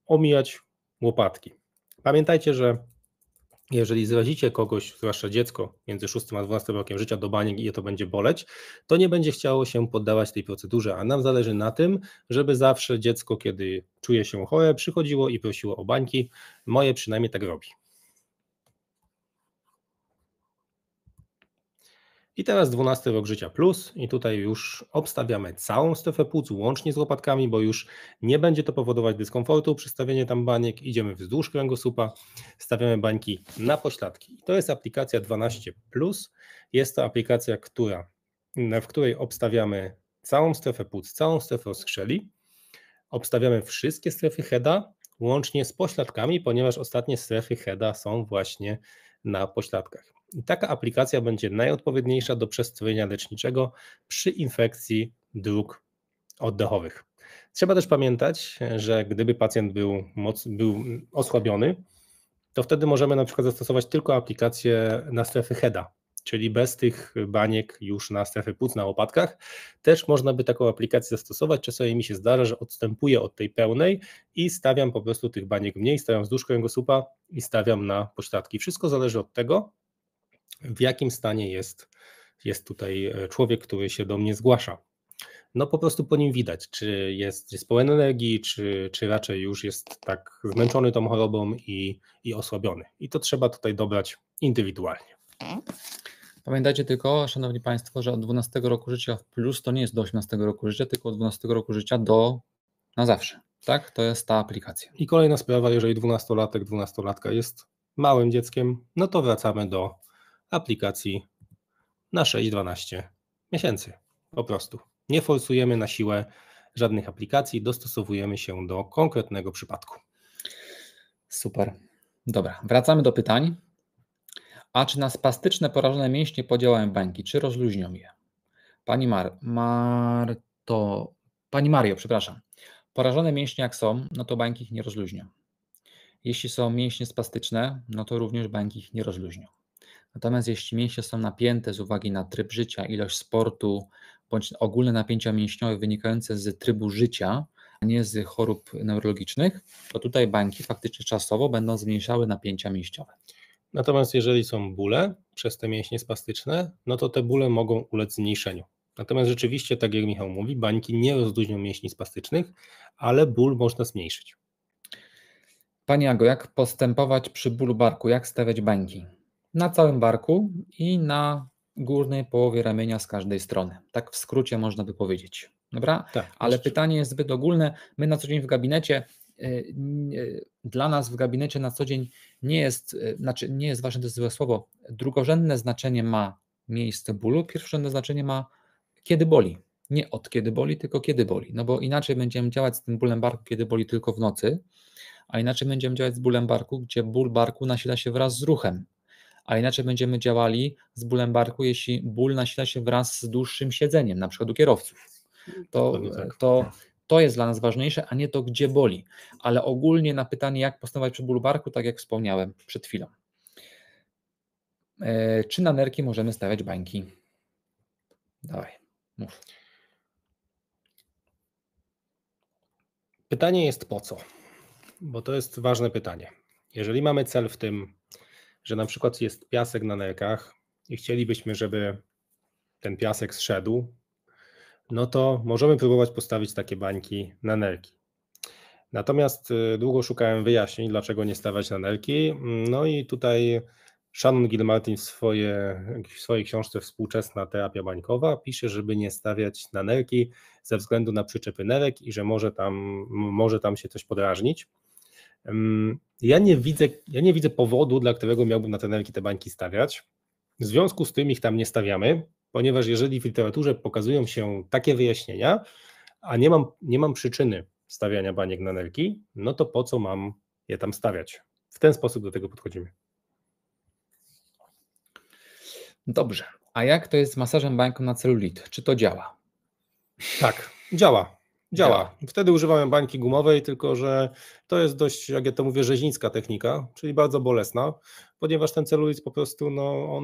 omijać łopatki. Pamiętajcie, że jeżeli zrazicie kogoś, zwłaszcza dziecko, między 6 a 12 rokiem życia do baniek i je to będzie boleć, to nie będzie chciało się poddawać tej procedurze, a nam zależy na tym, żeby zawsze dziecko, kiedy czuje się chore, przychodziło i prosiło o bańki. Moje przynajmniej tak robi. I teraz 12 rok życia plus i tutaj już obstawiamy całą strefę płuc łącznie z łopatkami, bo już nie będzie to powodować dyskomfortu Przystawienie tam baniek. Idziemy wzdłuż kręgosłupa, stawiamy bańki na pośladki. To jest aplikacja 12+. Plus. Jest to aplikacja, która, w której obstawiamy całą strefę płuc, całą strefę skrzeli. Obstawiamy wszystkie strefy heda, łącznie z pośladkami, ponieważ ostatnie strefy heda są właśnie na pośladkach. I taka aplikacja będzie najodpowiedniejsza do przestrojenia leczniczego przy infekcji dróg oddechowych. Trzeba też pamiętać, że gdyby pacjent był, moc, był osłabiony, to wtedy możemy na przykład zastosować tylko aplikację na strefy HEDA, czyli bez tych baniek już na strefy płuc, na łopatkach. Też można by taką aplikację zastosować. Czasami mi się zdarza, że odstępuję od tej pełnej i stawiam po prostu tych baniek mniej, stawiam wzdłuż kręgosłupa i stawiam na pocztatki. Wszystko zależy od tego, w jakim stanie jest, jest tutaj e, człowiek, który się do mnie zgłasza. No po prostu po nim widać, czy jest, jest pełen energii, czy, czy raczej już jest tak zmęczony tą chorobą i, i osłabiony. I to trzeba tutaj dobrać indywidualnie. Pamiętajcie tylko, Szanowni Państwo, że od 12 roku życia w plus to nie jest do 18 roku życia, tylko od 12 roku życia do na zawsze. Tak, to jest ta aplikacja. I kolejna sprawa, jeżeli 12-latek, 12-latka jest małym dzieckiem, no to wracamy do aplikacji na 6-12 miesięcy. Po prostu. Nie forsujemy na siłę żadnych aplikacji, dostosowujemy się do konkretnego przypadku. Super. Dobra, wracamy do pytań. A czy na spastyczne porażone mięśnie podziałają bańki, czy rozluźnią je? Pani Mar, Marto, Pani Mario, przepraszam. Porażone mięśnie jak są, no to bańki ich nie rozluźnią. Jeśli są mięśnie spastyczne, no to również bańki ich nie rozluźnią. Natomiast jeśli mięśnie są napięte z uwagi na tryb życia, ilość sportu bądź ogólne napięcia mięśniowe wynikające z trybu życia, a nie z chorób neurologicznych, to tutaj bańki faktycznie czasowo będą zmniejszały napięcia mięśniowe. Natomiast jeżeli są bóle przez te mięśnie spastyczne, no to te bóle mogą ulec zmniejszeniu. Natomiast rzeczywiście, tak jak Michał mówi, bańki nie rozluźnią mięśni spastycznych, ale ból można zmniejszyć. Pani Ago, jak postępować przy bólu barku? Jak stawiać bańki? na całym barku i na górnej połowie ramienia z każdej strony. Tak w skrócie można by powiedzieć. Dobra? Tak, Ale pytanie jest zbyt ogólne. My na co dzień w gabinecie, y, y, dla nas w gabinecie na co dzień nie jest, y, znaczy nie jest ważne to złe słowo, drugorzędne znaczenie ma miejsce bólu, pierwszorzędne znaczenie ma kiedy boli. Nie od kiedy boli, tylko kiedy boli. No bo inaczej będziemy działać z tym bólem barku, kiedy boli tylko w nocy, a inaczej będziemy działać z bólem barku, gdzie ból barku nasila się wraz z ruchem a inaczej będziemy działali z bólem barku, jeśli ból nasila się wraz z dłuższym siedzeniem, na przykład u kierowców. To, tak. to, to jest dla nas ważniejsze, a nie to, gdzie boli. Ale ogólnie na pytanie, jak postępować przy bólu barku, tak jak wspomniałem przed chwilą. E, czy na nerki możemy stawiać bańki? Dawaj, mów. Pytanie jest po co? Bo to jest ważne pytanie. Jeżeli mamy cel w tym, że na przykład jest piasek na nerkach i chcielibyśmy, żeby ten piasek zszedł, no to możemy próbować postawić takie bańki na nerki. Natomiast y, długo szukałem wyjaśnień, dlaczego nie stawiać na nerki. No i tutaj Shannon Gilmartin w, swoje, w swojej książce Współczesna terapia bańkowa pisze, żeby nie stawiać na nerki ze względu na przyczepy nerek i że może tam, może tam się coś podrażnić. Ja nie widzę, ja nie widzę powodu, dla którego miałbym na trenerki te bańki stawiać. W związku z tym ich tam nie stawiamy, ponieważ jeżeli w literaturze pokazują się takie wyjaśnienia, a nie mam, nie mam przyczyny stawiania baniek na nerki, no to po co mam je tam stawiać? W ten sposób do tego podchodzimy. Dobrze. A jak to jest z masażem bańką na celulit? Czy to działa? Tak, działa. Działa. Wtedy używałem bańki gumowej, tylko że to jest dość, jak ja to mówię, rzezińska technika, czyli bardzo bolesna, ponieważ ten celulit po prostu no, on,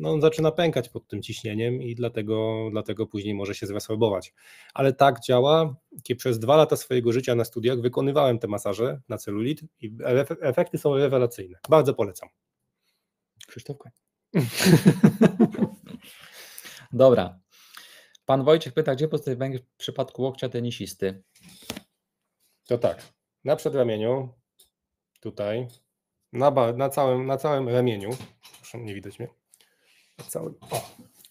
no, on zaczyna pękać pod tym ciśnieniem i dlatego, dlatego później może się zwasłabować. Ale tak działa, kiedy przez dwa lata swojego życia na studiach wykonywałem te masaże na celulit i efekty są rewelacyjne. Bardzo polecam. Krzysztofka. (laughs) Dobra, Pan Wojciech pyta, gdzie pozostaje węgiel w przypadku łokcia tenisisty? To tak, na przedramieniu, tutaj, na, ba, na, całym, na całym ramieniu, proszę, nie widać mnie, cały, o,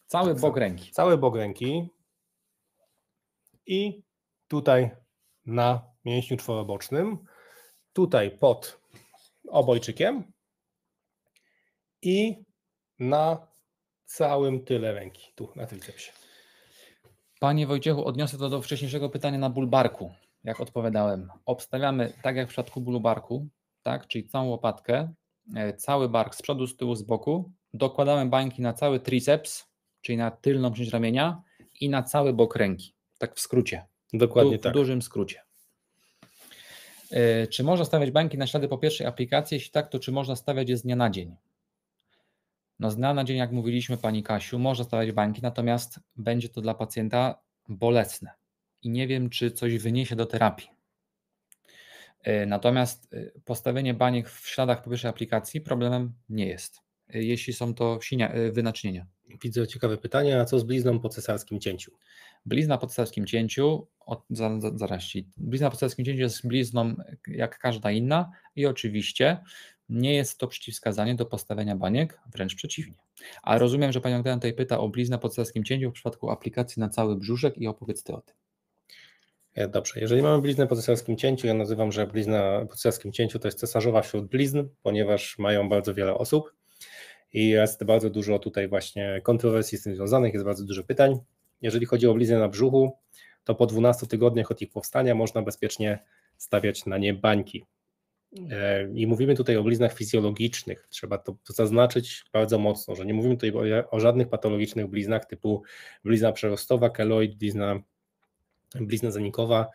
cały tak, bok ręki. Cały bok ręki i tutaj na mięśniu czworobocznym, tutaj pod obojczykiem i na całym tyle ręki, tu na tym się. Panie Wojciechu, odniosę to do wcześniejszego pytania na bulbarku. barku, jak odpowiadałem. Obstawiamy tak jak w przypadku bulbarku, barku, tak, czyli całą łopatkę, e, cały bark z przodu, z tyłu, z boku. Dokładamy bańki na cały triceps, czyli na tylną część ramienia i na cały bok ręki. Tak w skrócie. Dokładnie du- tak. W dużym skrócie. E, czy można stawiać bańki na ślady po pierwszej aplikacji? Jeśli tak, to czy można stawiać je z dnia na dzień? No z na dzień, jak mówiliśmy Pani Kasiu, może stawiać bańki, natomiast będzie to dla pacjenta bolesne i nie wiem, czy coś wyniesie do terapii. E, natomiast e, postawienie baniek w śladach powierzchni aplikacji problemem nie jest, e, jeśli są to sinia, Widzę ciekawe pytania, a co z blizną po cesarskim cięciu? Blizna po cesarskim cięciu, od, zaraz, ci, blizna po cesarskim cięciu jest blizną jak każda inna i oczywiście nie jest to przeciwwskazanie do postawienia baniek, wręcz przeciwnie. A rozumiem, że pani Magdalena tutaj pyta o bliznę pod cesarskim cięciu w przypadku aplikacji na cały brzuszek i opowiedz ty o tym. E, dobrze, jeżeli mamy bliznę po cesarskim cięciu, ja nazywam, że blizna po cesarskim cięciu to jest cesarzowa wśród blizn, ponieważ mają bardzo wiele osób i jest bardzo dużo tutaj właśnie kontrowersji z tym związanych, jest bardzo dużo pytań. Jeżeli chodzi o bliznę na brzuchu, to po 12 tygodniach od ich powstania można bezpiecznie stawiać na nie bańki. E, I mówimy tutaj o bliznach fizjologicznych. Trzeba to zaznaczyć bardzo mocno, że nie mówimy tutaj o, o żadnych patologicznych bliznach typu blizna przerostowa, keloid, blizna blizna zanikowa,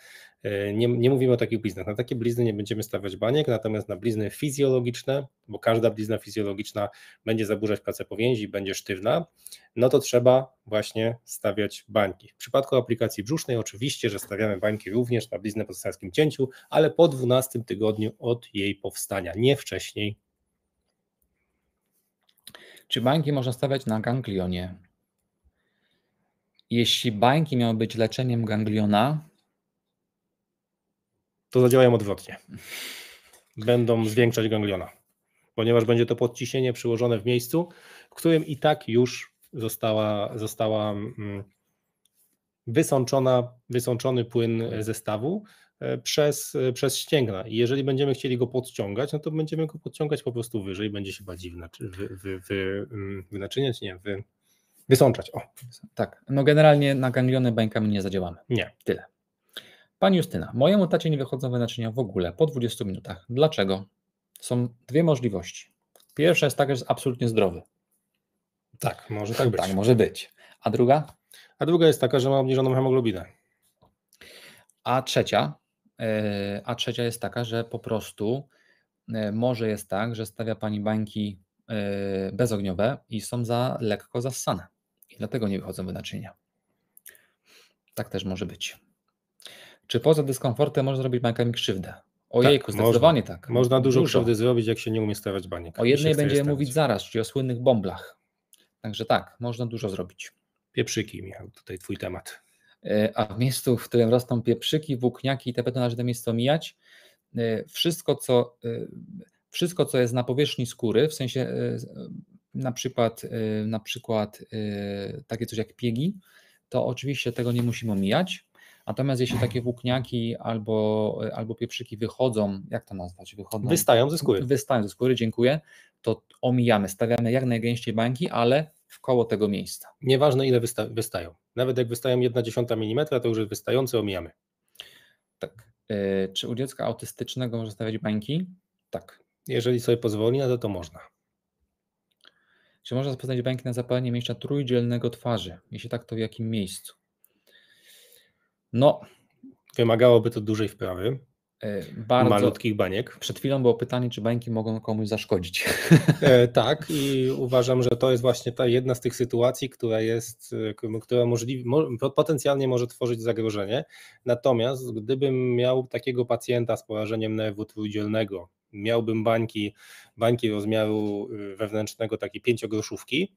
E, nie, nie mówimy o takich bliznach. Na takie blizny nie będziemy stawiać baniek, natomiast na blizny fizjologiczne, bo każda blizna fizjologiczna będzie zaburzać pracę powięzi, będzie sztywna, no to trzeba właśnie stawiać bańki. W przypadku aplikacji brzusznej oczywiście, że stawiamy bańki również na bliznę po cesarskim cięciu, ale po 12 tygodniu od jej powstania, nie wcześniej. Czy bańki można stawiać na ganglionie? Jeśli bańki miały być leczeniem gangliona, to zadziałają odwrotnie. Będą zwiększać gangliona, ponieważ będzie to podciśnienie przyłożone w miejscu, w którym i tak już została, została mm, wysączona, wysączony płyn zestawu e, przez, e, przez ścięgna. I jeżeli będziemy chcieli go podciągać, no to będziemy go podciągać po prostu wyżej, będzie się bardziej mm, wynaczyniać, nie, wy, wysączać. O. Tak, no generalnie na gangliony bańkami nie zadziałamy. Nie. Tyle. Pani Justyna, mojemu tacie nie wychodzą wynaczynia w ogóle po 20 minutach. Dlaczego? Są dwie możliwości. Pierwsza jest taka, że jest absolutnie zdrowy. Tak, może tak być. Tak, może być. A druga? A druga jest taka, że ma obniżoną hemoglobinę. A trzecia, yy, a trzecia jest taka, że po prostu yy, może jest tak, że stawia pani bańki yy, bezogniowe i są za lekko zassane. I dlatego nie wychodzą wynaczynia. Tak też może być. Czy poza dyskomfortem można zrobić bańkami krzywdę? Ojejku, tak, zdecydowanie można. tak. Można dużo, dużo krzywdy zrobić, jak się nie umie stawiać baniek. O jednej będziemy mówić zaraz, czyli o słynnych bomblach. Także tak, można dużo zrobić. Pieprzyki, Michał, tutaj twój temat. E, a w miejscu, w którym rosną pieprzyki, włókniaki i te należy to miejsce omijać. E, wszystko co, e, wszystko, co jest na powierzchni skóry, w sensie na przykład, na przykład takie coś jak piegi, to oczywiście tego nie musimy omijać. Natomiast jeśli takie włókniaki albo, albo pieprzyki wychodzą, jak to nazwać? Wychodzą, wystają ze skóry. Wystają ze skóry, dziękuję. To omijamy, stawiamy jak najgęściej bańki, ale w koło tego miejsca. Nieważne ile wysta wystają. Nawet jak wystają 1,1 mm, to już jest wystający, omijamy. Tak. E, czy u dziecka autystycznego można stawiać bańki? Tak. Jeżeli sobie pozwoli na no to, to można. Czy można rozpoznać bańki na zapalenie miejsca trójdzielnego twarzy? Jeśli tak, to w jakim miejscu? No. Wymagałoby to dużej wprawy. E, bardzo... Malutkich baniek. Przed chwilą było pytanie, czy bańki mogą komuś zaszkodzić. E, tak, i uważam, że to jest właśnie ta jedna z tych sytuacji, która jest, e, która możliwie, potencjalnie może tworzyć zagrożenie. Natomiast gdybym miał takiego pacjenta z porażeniem nerwu trójdzielnego, miałbym bańki, bańki rozmiaru wewnętrznego, takie pięciogroszówki,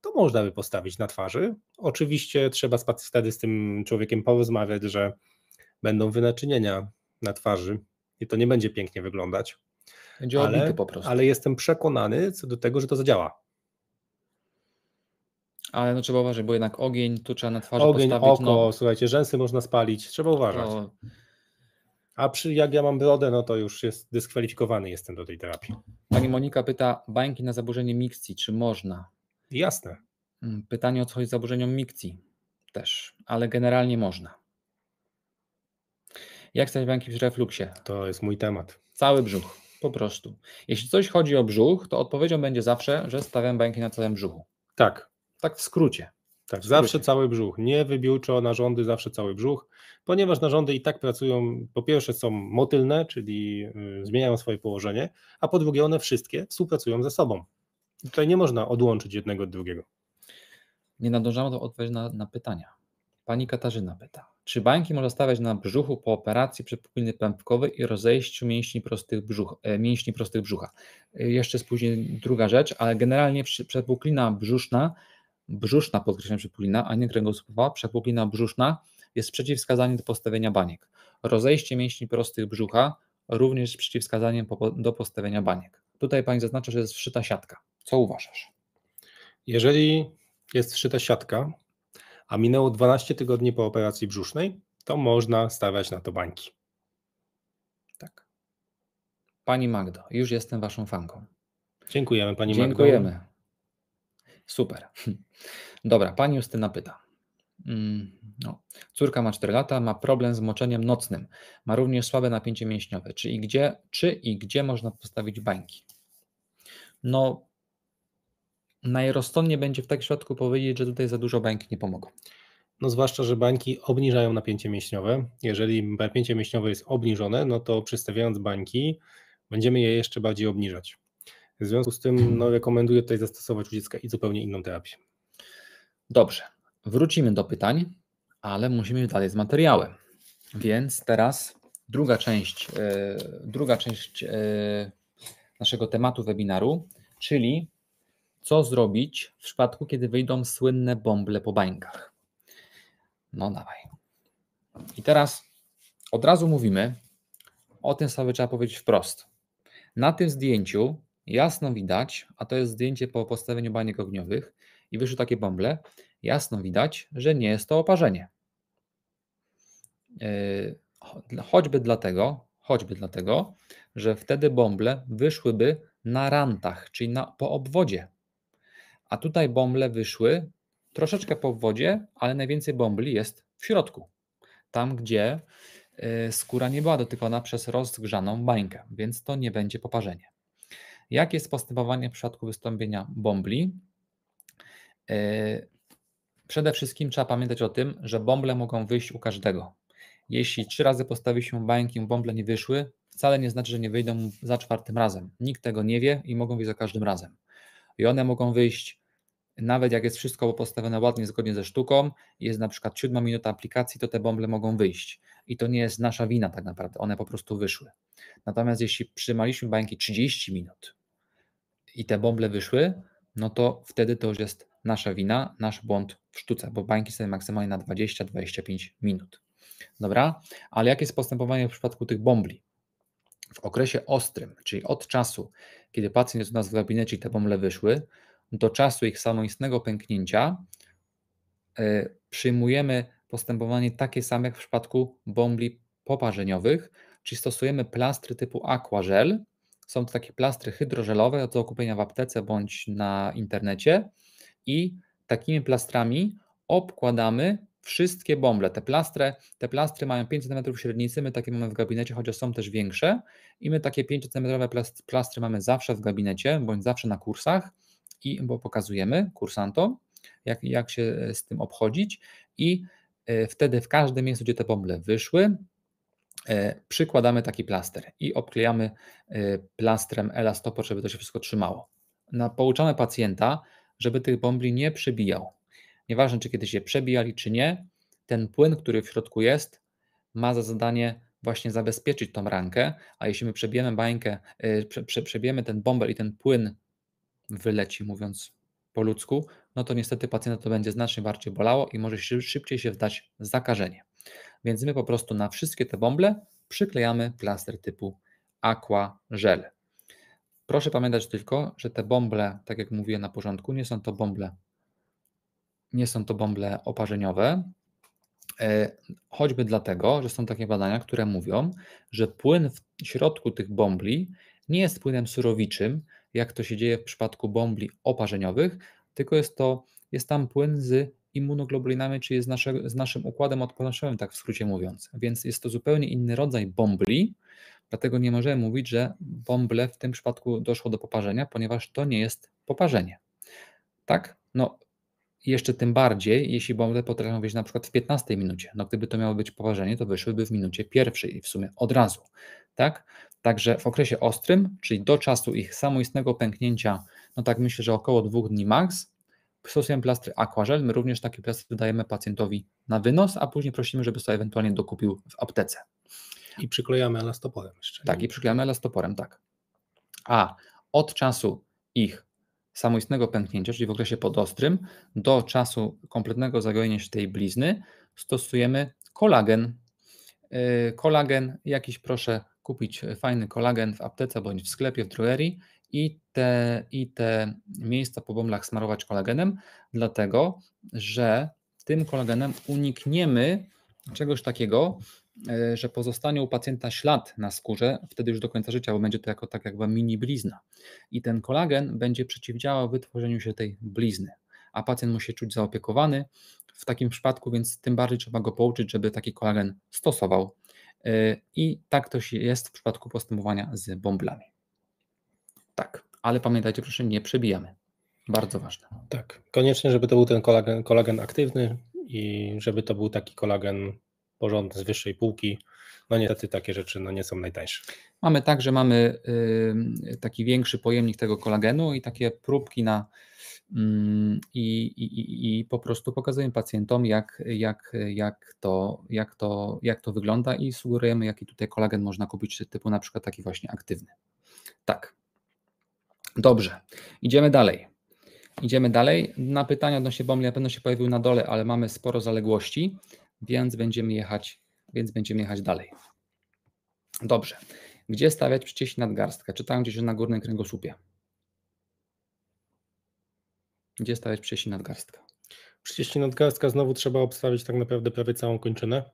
to można by postawić na twarzy. Oczywiście trzeba wtedy z tym człowiekiem porozmawiać, że będą wynaczynienia na twarzy i to nie będzie pięknie wyglądać. Będzie ale, po prostu. Ale jestem przekonany co do tego, że to zadziała. Ale no trzeba uważać, bo jednak ogień tu trzeba na twarzy ogień, postawić. Ogień, oko, no... słuchajcie, rzęsy można spalić, trzeba uważać. A przy, jak ja mam brodę, no to już jest dyskwalifikowany jestem do tej terapii. Pani Monika pyta, bańki na zaburzenie mikcji, czy można? Jasne. Mm, pytanie o coś z zaburzeniom mikcji też, ale generalnie można. Jak stać banki w refluksie? To jest mój temat. Cały brzuch, po prostu. Jeśli coś chodzi o brzuch, to odpowiedzią będzie zawsze, że stawiam banki na całym brzuchu. Tak. Tak w skrócie. Tak, zawsze cały brzuch. Nie wybiórczo narządy, zawsze cały brzuch, ponieważ narządy i tak pracują, po pierwsze są motylne, czyli y, zmieniają swoje położenie, a po drugie one wszystkie współpracują ze sobą. Tutaj nie można odłączyć jednego od drugiego. Nie nadążamy do odpowiedzi na, na pytania. Pani Katarzyna pyta, czy bańki można stawiać na brzuchu po operacji przepukliny pępkowej i rozejściu mięśni prostych, brzuch, e, mięśni prostych brzucha? E, jeszcze później druga rzecz, ale generalnie przepuklina brzuszna, brzuszna podkreślam przepuklina, a nie kręgosłupa, przepuklina brzuszna jest przeciwwskazaniem do postawienia baniek. Rozejście mięśni prostych brzucha również jest przeciwwskazaniem do postawienia baniek. Tutaj pani zaznacza, że jest wszyta siatka. Co uważasz? Jeżeli jest wszyta siatka, a minęło 12 tygodni po operacji brzusznej, to można stawiać na to bańki. Tak. Pani Magdo, już jestem Waszą fanką. Dziękujemy Pani Dziękujemy. Magdo. Dziękujemy. Super. (laughs) Dobra, Pani Justyna pyta. Mm, no. Córka ma 4 lata, ma problem z moczeniem nocnym. Ma również słabe napięcie mięśniowe. Czy i gdzie, czy i gdzie można postawić bańki? No, najrozsądniej będzie w tak środku powiedzieć, że tutaj za dużo bańki nie pomogą. No zwłaszcza, że bańki obniżają napięcie mięśniowe. Jeżeli napięcie mięśniowe jest obniżone, no to przystawiając bańki, będziemy je jeszcze bardziej obniżać. W związku z tym no, rekomenduję tutaj zastosować u dziecka i zupełnie inną terapię. Dobrze, wrócimy do pytań, ale musimy dalej z materiałem. Więc teraz druga część, yy, druga część yy, naszego tematu webinaru, czyli co zrobić w przypadku, kiedy wyjdą słynne bąble po bańkach. No dawaj. I teraz od razu mówimy, o tym co trzeba powiedzieć wprost. Na tym zdjęciu jasno widać, a to jest zdjęcie po postawieniu baniek ogniowych i wyszły takie bąble, jasno widać, że nie jest to oparzenie. Yy, choćby dlatego, choćby dlatego, że wtedy bąble wyszłyby na rantach, czyli na, po obwodzie. A tutaj bąble wyszły troszeczkę po wodzie, ale najwięcej bąbli jest w środku. Tam, gdzie y, skóra nie była dotykana przez rozgrzaną bańkę, więc to nie będzie poparzenie. Jakie jest postępowanie w przypadku wystąpienia bąbli? Y, przede wszystkim trzeba pamiętać o tym, że bąble mogą wyjść u każdego. Jeśli trzy razy postawi się bańkiem, bąble nie wyszły, wcale nie znaczy, że nie wyjdą za czwartym razem. Nikt tego nie wie i mogą wyjść za każdym razem. I one mogą wyjść nawet jak jest wszystko postawione ładnie, zgodnie ze sztuką, jest na przykład siódma minuta aplikacji, to te bąble mogą wyjść. I to nie jest nasza wina tak naprawdę, one po prostu wyszły. Natomiast jeśli przytrzymaliśmy bańki 30 minut i te bąble wyszły, no to wtedy to już jest nasza wina, nasz błąd w sztuce, bo bańki są maksymalnie na 20-25 minut. Dobra, ale jakie jest postępowanie w przypadku tych bąbli? W okresie ostrym, czyli od czasu, kiedy pacjent jest u nas w gabinecie i te bąble wyszły, do czasu ich samoistnego pęknięcia, e, przyjmujemy postępowanie takie samo jak w przypadku bombli poparzeniowych, czyli stosujemy plastry typu aquagel. Są to takie plastry hydrożelowe do kupienia w aptece bądź na internecie i takimi plastrami obkładamy wszystkie bąble. Te plastry, te plastry mają 5 cm średnicy, my takie mamy w gabinecie, chociaż są też większe i my takie 5 cm plastry mamy zawsze w gabinecie bądź zawsze na kursach i bo pokazujemy kursantom, jak, jak się e, z tym obchodzić i e, wtedy w każdym miejscu, gdzie te bąble wyszły, e, przykładamy taki plaster i obklejamy plastrem elastopor, żeby to się wszystko trzymało. Na, pouczamy pacjenta, żeby tych bąbli nie przebijał. Nieważne, czy kiedyś je przebijali, czy nie, ten płyn, który w środku jest, ma za zadanie właśnie zabezpieczyć tą rankę, a jeśli my przebijemy bańkę, prze, prze, przebijemy ten bąbel i ten płyn wyleci, mówiąc po ludzku, no to niestety pacjenta to będzie znacznie bardziej bolało i może szybciej się wdać zakażenie. Więc my po prostu na wszystkie te bąble przyklejamy plaster typu aqua gel. Proszę pamiętać tylko, że te bąble, tak jak mówiłem na początku, nie są to bąble, nie są to bąble oparzeniowe, e, choćby dlatego, że są takie badania, które mówią, że płyn w środku tych bąbli nie jest płynem surowiczym, jak to się dzieje w przypadku bąbli oparzeniowych, tylko jest to, jest tam płyn z immunoglobulinami, czyli z, nasze, z naszym układem odpornościowym, tak w skrócie mówiąc. Więc jest to zupełnie inny rodzaj bąbli, dlatego nie możemy mówić, że bąble w tym przypadku doszło do poparzenia, ponieważ to nie jest poparzenie. Tak? No jeszcze tym bardziej, jeśli bąble potrafią wyjść na przykład w 15 minucie. No gdyby to miało być poparzenie, to wyszłyby w minucie pierwszej i w sumie od razu, tak? Także w okresie ostrym, czyli do czasu ich samoistnego pęknięcia, no tak myślę, że około dwóch dni max, stosujemy plastry aquagel. My również taki plastry dajemy pacjentowi na wynos, a później prosimy, żeby sobie ewentualnie dokupił w aptece. I przyklejamy elastoporem jeszcze. Tak, i przyklejamy elastoporem, tak. A od czasu ich samoistnego pęknięcia, czyli w okresie podostrym, do czasu kompletnego zagojenia się tej blizny, stosujemy kolagen. Yy, kolagen, jakiś proszę kupić fajny kolagen w aptece bądź w sklepie, w drogerii i te, i te miejsca po bąblach smarować kolagenem, dlatego że tym kolagenem unikniemy czegoś takiego, e, że pozostanie u pacjenta ślad na skórze, wtedy już do końca życia, bo będzie to jako tak jakby mini blizna. I ten kolagen będzie przeciwdziałał wytworzeniu się tej blizny, a pacjent musi się czuć zaopiekowany w takim przypadku, więc tym bardziej trzeba go pouczyć, żeby taki kolagen stosował E, I tak to się jest w przypadku postępowania z bąblami. Tak, ale pamiętajcie, proszę, nie przebijamy. Bardzo ważne. Tak, koniecznie, żeby to był ten kolagen, kolagen aktywny i żeby to był taki kolagen porządny z wyższej półki. No niestety takie rzeczy no, nie są najtańsze. Mamy tak, że mamy y, taki większy pojemnik tego kolagenu i takie próbki na Mm, i, i, i po prostu pokazujemy pacjentom, jak, jak, jak, to, jak, to, jak to wygląda i sugerujemy, jaki tutaj kolagen można kupić, typu na przykład taki właśnie aktywny. Tak. Dobrze, idziemy dalej. Idziemy dalej. Na pytania odnośnie bomli na pewno się pojawił na dole, ale mamy sporo zaległości, więc będziemy jechać, więc będziemy jechać dalej. Dobrze. Gdzie stawiać przycisk nadgarstka? Czytałem gdzieś na górnym kręgosłupie. Gdzie stawiać przyciśni nadgarstka? Przyciśni nadgarstka znowu trzeba obstawić tak naprawdę prawie całą kończynę.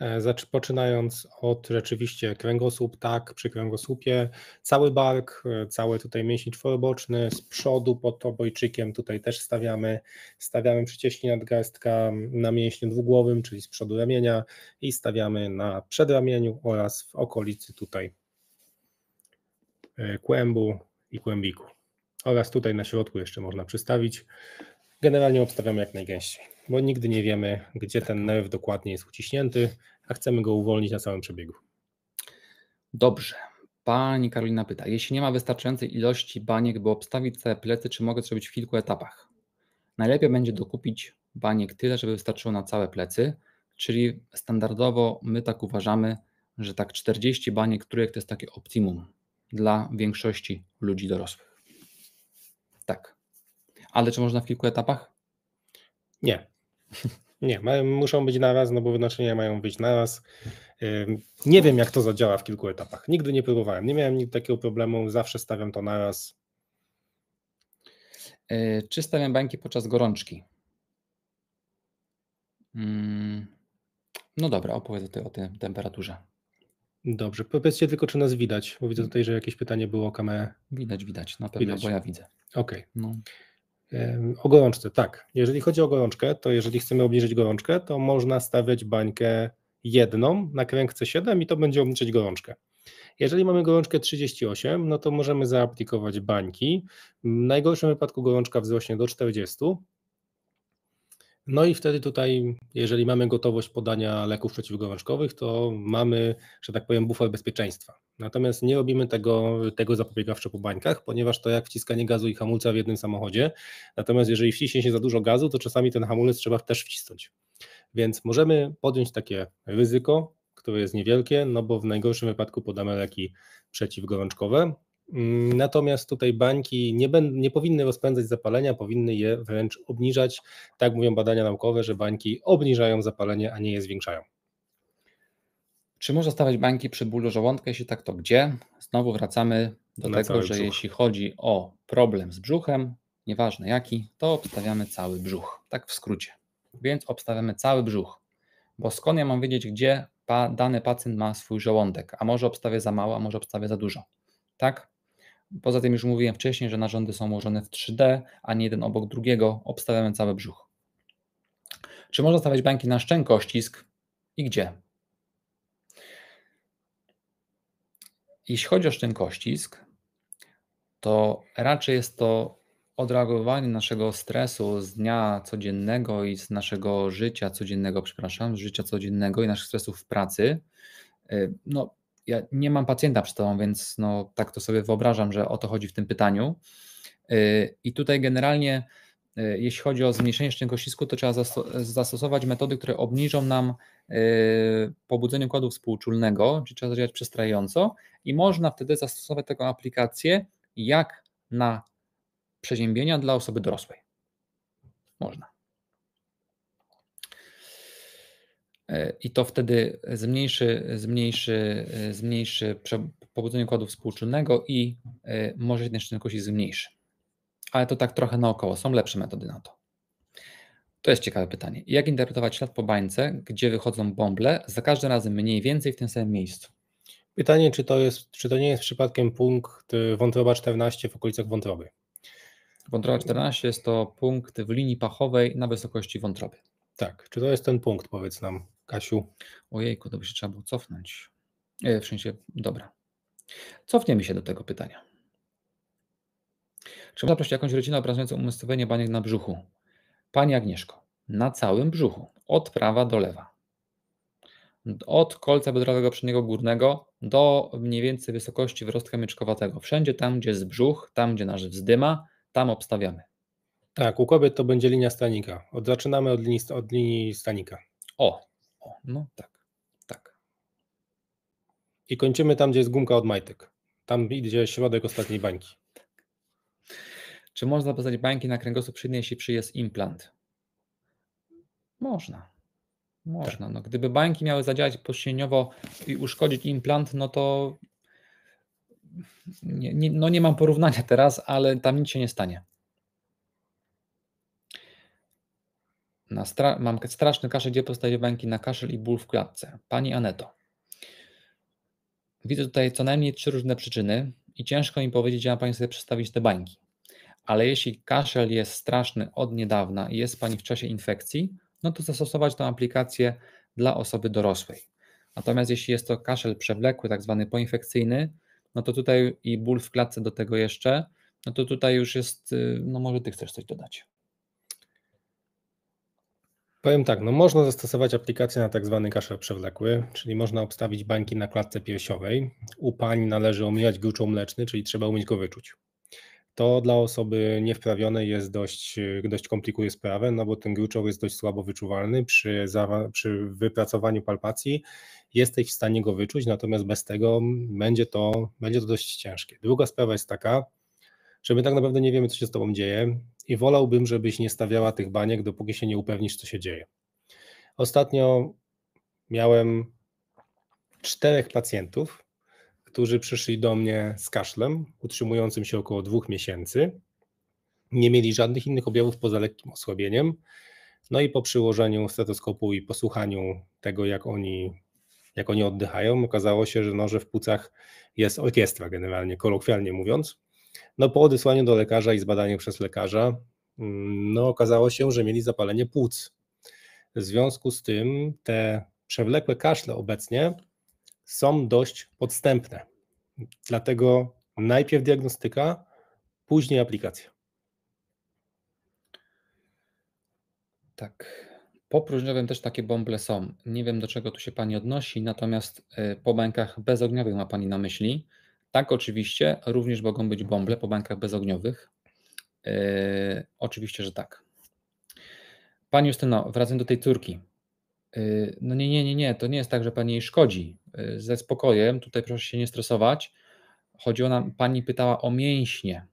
E, poczynając od rzeczywiście kręgosłup, tak, przy kręgosłupie, cały bark, e, cały tutaj mięsień czworoboczny, z przodu pod obojczykiem tutaj też stawiamy, stawiamy przyciśni nadgarstka na mięśniu dwugłowym, czyli z przodu ramienia i stawiamy na przedramieniu oraz w okolicy tutaj e, kłębu i kłębiku oraz tutaj na środku jeszcze można przystawić. Generalnie obstawiamy jak najgęściej, bo nigdy nie wiemy, gdzie ten nerw dokładnie jest uciśnięty, a chcemy go uwolnić na całym przebiegu. Dobrze. Pani Karolina pyta, jeśli nie ma wystarczającej ilości baniek, by obstawić całe plecy, czy mogę zrobić w kilku etapach? Najlepiej będzie dokupić baniek tyle, żeby wystarczyło na całe plecy, czyli standardowo my tak uważamy, że tak 40 baniek, które to jest takie optimum dla większości ludzi dorosłych. Tak. Ale czy można w kilku etapach? Nie. (laughs) Nie, muszą być na raz, no bo wynoszenia mają być na raz. Nie wiem, jak to zadziała w kilku etapach. Nigdy nie próbowałem. Nie miałem nigdy takiego problemu. Zawsze stawiam to na raz. Yy, czy stawiam bańki podczas gorączki? Mm, no dobra, opowiedz o tej, o tej temperaturze. Dobrze, powiedzcie tylko, czy nas widać, bo widzę mm. tutaj, że jakieś pytanie było o kamerę. Widać, widać, na pewno, widać. bo ja widzę. Okej. Okay. No. O gorączce, tak. Jeżeli chodzi o gorączkę, to jeżeli chcemy obniżyć gorączkę, to można stawiać bańkę jedną na kręgce 7 i to będzie obniżyć gorączkę. Jeżeli mamy gorączkę 38, no to możemy zaaplikować bańki. W najgorszym wypadku gorączka wzrośnie do 40, no i wtedy tutaj, jeżeli mamy gotowość podania leków przeciwgorączkowych, to mamy, że tak powiem, bufor bezpieczeństwa. Natomiast nie robimy tego, tego zapobiegawczo po bańkach, ponieważ to jak wciskanie gazu i hamulca w jednym samochodzie. Natomiast jeżeli wciśnie się za dużo gazu, to czasami ten hamulec trzeba też wcisnąć. Więc możemy podjąć takie ryzyko, które jest niewielkie, no bo w najgorszym wypadku podamy leki przeciwgorączkowe, Natomiast tutaj bańki nie, nie powinny rozpędzać zapalenia, powinny je wręcz obniżać. Tak mówią badania naukowe, że bańki obniżają zapalenie, a nie je zwiększają. Czy można stawiać bańki przy bólu żołądka? Jeśli tak, to gdzie? Znowu wracamy do Na tego, że brzuch. jeśli chodzi o problem z brzuchem, nieważne jaki, to obstawiamy cały brzuch. Tak w skrócie. Więc obstawiamy cały brzuch, bo skąd ja mam wiedzieć, gdzie dany pacjent ma swój żołądek? A może obstawię za mało, a może obstawię za dużo. Tak? Poza tym już mówiłem wcześniej, że narządy są ułożone w 3D, a nie jeden obok drugiego, obstawiamy cały brzuch. Czy można stawiać bańki na szczęko, ścisk i gdzie? Jeśli chodzi o szczękościsk, to raczej jest to odreagowanie naszego stresu z dnia codziennego i z naszego życia codziennego, przepraszam, z życia codziennego i naszych stresów w pracy. Y, no, ja nie mam pacjenta przed tobą, więc no, tak to sobie wyobrażam, że o to chodzi w tym pytaniu. Y, I tutaj generalnie, y, jeśli chodzi o zmniejszenie szczękościsku, to trzeba zastosować metody, które obniżą nam y, pobudzenie układu współczulnego, czyli trzeba zadziałać przestrająco i można wtedy zastosować taką aplikację jak na przeziębienia dla osoby dorosłej. Można. E, i to wtedy zmniejszy, zmniejszy, e, zmniejszy pobudzenie układu współczynnego i e, może się ten szczynek się zmniejszy. Ale to tak trochę naokoło, są lepsze metody na to. To jest ciekawe pytanie. Jak interpretować ślad po bańce, gdzie wychodzą bąble, za każdym razem mniej więcej w tym samym miejscu? Pytanie, czy to, jest, czy to nie jest przypadkiem punkt y, wątroba 14 w okolicach wątroby? Wątroba 14 jest to punkt w linii pachowej na wysokości wątroby. Tak, czy to jest ten punkt, powiedz nam? Kasiu. Ojejku, to by się trzeba było cofnąć. E, w sensie, dobra. Cofniemy się do tego pytania. Trzeba zaprosić jakąś rodzinę obrazującą umiejscowienie baniek na brzuchu? Pani Agnieszko, na całym brzuchu, od prawa do lewa. Od kolca biodrowego przedniego górnego do mniej więcej wysokości wyrostka mieczkowatego. Wszędzie tam, gdzie jest brzuch, tam, gdzie nasz wzdyma, tam obstawiamy. Tak, u kobiet to będzie linia stanika. Od, zaczynamy od linii, od linii stanika. O, o, no tak, tak. I kończymy tam, gdzie jest gumka od majtek. Tam idzie środek ostatniej bańki. Czy można poznać bańki na kręgosłup szydny, jeśli przyjest implant? Można. Można. Tak. No, gdyby bańki miały zadziałać pościeniowo i uszkodzić implant, no to nie, nie, no nie mam porównania teraz, ale tam nic się nie stanie. Na stra mam straszny kaszel, gdzie postawię bańki na kaszel i ból w klatce? Pani Aneto. Widzę tutaj co najmniej trzy różne przyczyny i ciężko mi powiedzieć, jak ma Pani sobie przedstawić te bańki. Ale jeśli kaszel jest straszny od niedawna i jest Pani w czasie infekcji, no to zastosować tę aplikację dla osoby dorosłej. Natomiast jeśli jest to kaszel przewlekły, tak zwany poinfekcyjny, no to tutaj i ból w klatce do tego jeszcze, no to tutaj już jest, y, no może Ty chcesz coś dodać. Powiem tak, no można zastosować aplikację na tak zwany kaszel przewlekły, czyli można obstawić bańki na klatce piersiowej. U pań należy omijać gruczoł mleczny, czyli trzeba umieć go wyczuć. To dla osoby niewprawionej jest dość, dość komplikuje sprawę, no bo ten gruczoł jest dość słabo wyczuwalny. Przy, przy wypracowaniu palpacji jesteś w stanie go wyczuć, natomiast bez tego będzie to, będzie to dość ciężkie. Druga sprawa jest taka, że my tak naprawdę nie wiemy, co się z tobą dzieje i wolałbym, żebyś nie stawiała tych baniek, dopóki się nie upewnisz, co się dzieje. Ostatnio miałem czterech pacjentów, którzy przyszli do mnie z kaszlem utrzymującym się około dwóch miesięcy. Nie mieli żadnych innych objawów poza lekkim osłabieniem. No i po przyłożeniu stetoskopu i posłuchaniu tego, jak oni, jak oni oddychają, okazało się, że, no, że w płucach jest orkiestra, generalnie kolokwialnie mówiąc. No po odesłaniu do lekarza i zbadaniu przez lekarza, mm, no okazało się, że mieli zapalenie płuc. W związku z tym te przewlekłe kaszle obecnie są dość podstępne. Dlatego najpierw diagnostyka, później aplikacja. Tak. Po próżniowym też takie bąble są. Nie wiem, do czego tu się Pani odnosi, natomiast y, po bańkach bezogniowych ma Pani na myśli. Tak, oczywiście, również mogą być bąble po bankach bezogniowych. Yy, oczywiście, że tak. Pani Justyno, wracam do tej córki. Yy, no nie, nie, nie, nie, to nie jest tak, że pani jej szkodzi. Yy, ze spokojem, tutaj proszę się nie stresować. Chodziło nam, pani pytała o mięśnie.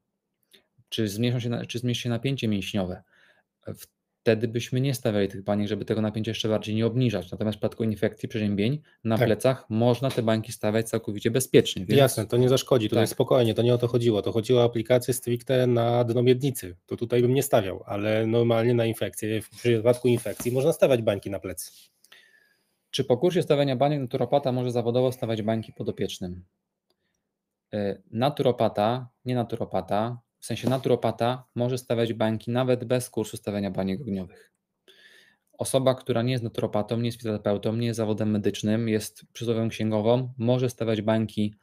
Czy zmniejsza się, czy zmniejsza się napięcie mięśniowe? W wtedy byśmy nie stawiali tych baniek, żeby tego napięcia jeszcze bardziej nie obniżać. Natomiast w przypadku infekcji przeziębień na tak. plecach można te bańki stawiać całkowicie bezpiecznie. Więc... Jasne, to nie zaszkodzi, to tak. spokojnie, to nie o to chodziło. To chodziło o aplikację stricte na dno miednicy. To tutaj bym nie stawiał, ale normalnie na infekcję, w przypadku infekcji można stawiać bańki na plecy. Czy po kursie stawiania baniek naturopata może zawodowo stawiać bańki podopiecznym? E, naturopata, nie naturopata, w sensie naturopata, może stawiać bańki nawet bez kursu stawiania baniek ogniowych. Osoba, która nie jest naturopatą, nie jest fizjoterapeutą, nie jest zawodem medycznym, jest przyzwową księgową, może stawiać bańki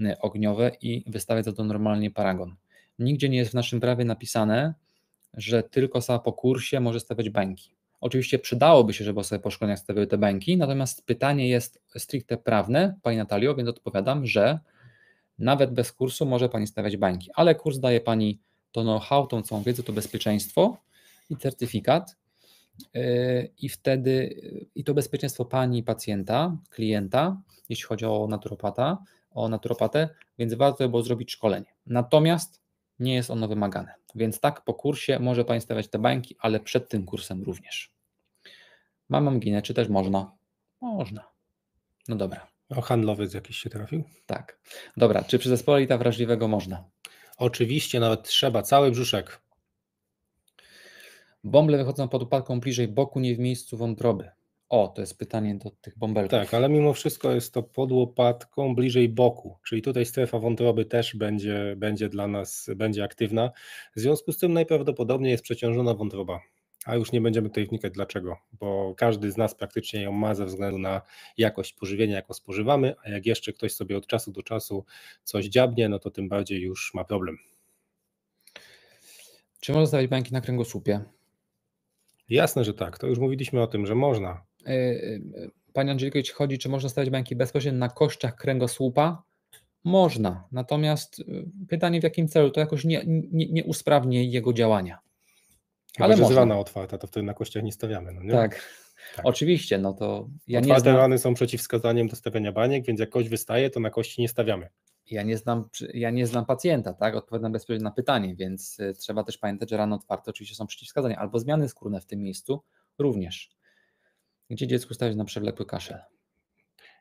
y, ogniowe i wystawiać za to normalnie paragon. Nigdzie nie jest w naszym prawie napisane, że tylko osoba po kursie może stawiać bańki. Oczywiście przydałoby się, żeby osoby po szkoleniach stawiały te bańki, natomiast pytanie jest stricte prawne, Pani Natalio, więc odpowiadam, że nawet bez kursu może Pani stawiać bańki, ale kurs daje Pani to know-how, tą całą wiedzę, to bezpieczeństwo i certyfikat. Yy, I wtedy yy, i to bezpieczeństwo pani, pacjenta, klienta, jeśli chodzi o naturopata, o naturopatę, więc warto było zrobić szkolenie. Natomiast nie jest ono wymagane. Więc tak, po kursie może pani stawiać te bańki, ale przed tym kursem również. Mamam ginę, czy też można? Można. No dobra. O no, handlowiec jakiś się trafił? Tak. Dobra, czy przy zespole lita wrażliwego można? Oczywiście, nawet trzeba, cały brzuszek. Bąble wychodzą pod upadką bliżej boku, nie w miejscu wątroby. O, to jest pytanie do tych bąbelków. Tak, ale mimo wszystko jest to pod łopatką bliżej boku, czyli tutaj strefa wątroby też będzie, będzie dla nas będzie aktywna. W związku z tym najprawdopodobniej jest przeciążona wątroba a już nie będziemy tutaj wnikać dlaczego, bo każdy z nas praktycznie ją ma ze względu na jakość pożywienia, jaką spożywamy, a jak jeszcze ktoś sobie od czasu do czasu coś dziabnie, no to tym bardziej już ma problem. Czy można stawiać bańki na kręgosłupie? Jasne, że tak. To już mówiliśmy o tym, że można. E, e, pani Angeliko, jeśli chodzi, czy można stawiać bańki bezpośrednio na kościach kręgosłupa, można. Natomiast e, pytanie w jakim celu, to jakoś nie, nie, nie usprawni jego działania ale że można. rana otwarta, to wtedy na kościach nie stawiamy. No nie? Tak. tak. oczywiście, no to ja Otwarte nie znam... rany są przeciwwskazaniem do stawiania baniek, więc jak kość wystaje, to na kości nie stawiamy. Ja nie znam, ja nie znam pacjenta, tak? Odpowiadam bezpośrednio na pytanie, więc e, trzeba też pamiętać, że rany otwarte oczywiście są przeciwwskazania, albo zmiany skórne w tym miejscu również. Gdzie dziecku stawiać na przewlekły kaszel?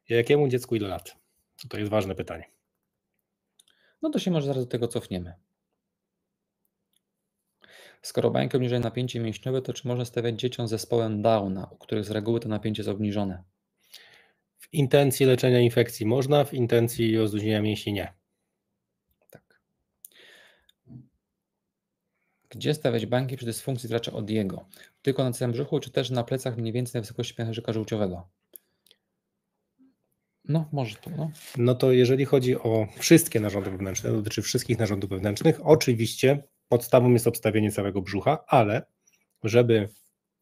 Jakiemu dziecku ile lat? To jest ważne pytanie. No to się może zaraz do tego cofniemy. Skoro bańkę obniżają napięcie mięśniowe, to czy można stawiać dzieciom z zespołem Downa, u których z reguły to napięcie jest obniżone? W intencji leczenia infekcji można, w intencji rozluźnienia mięśni nie. Tak. Gdzie stawiać bańki przy dysfunkcji tracza od jego? Tylko na całym brzuchu, czy też na plecach mniej więcej na wysokości pęcherzyka żółciowego? No, może to. No. no to jeżeli chodzi o wszystkie narządy wewnętrzne, dotyczy wszystkich narządów wewnętrznych, oczywiście podstawą jest obstawienie całego brzucha, ale żeby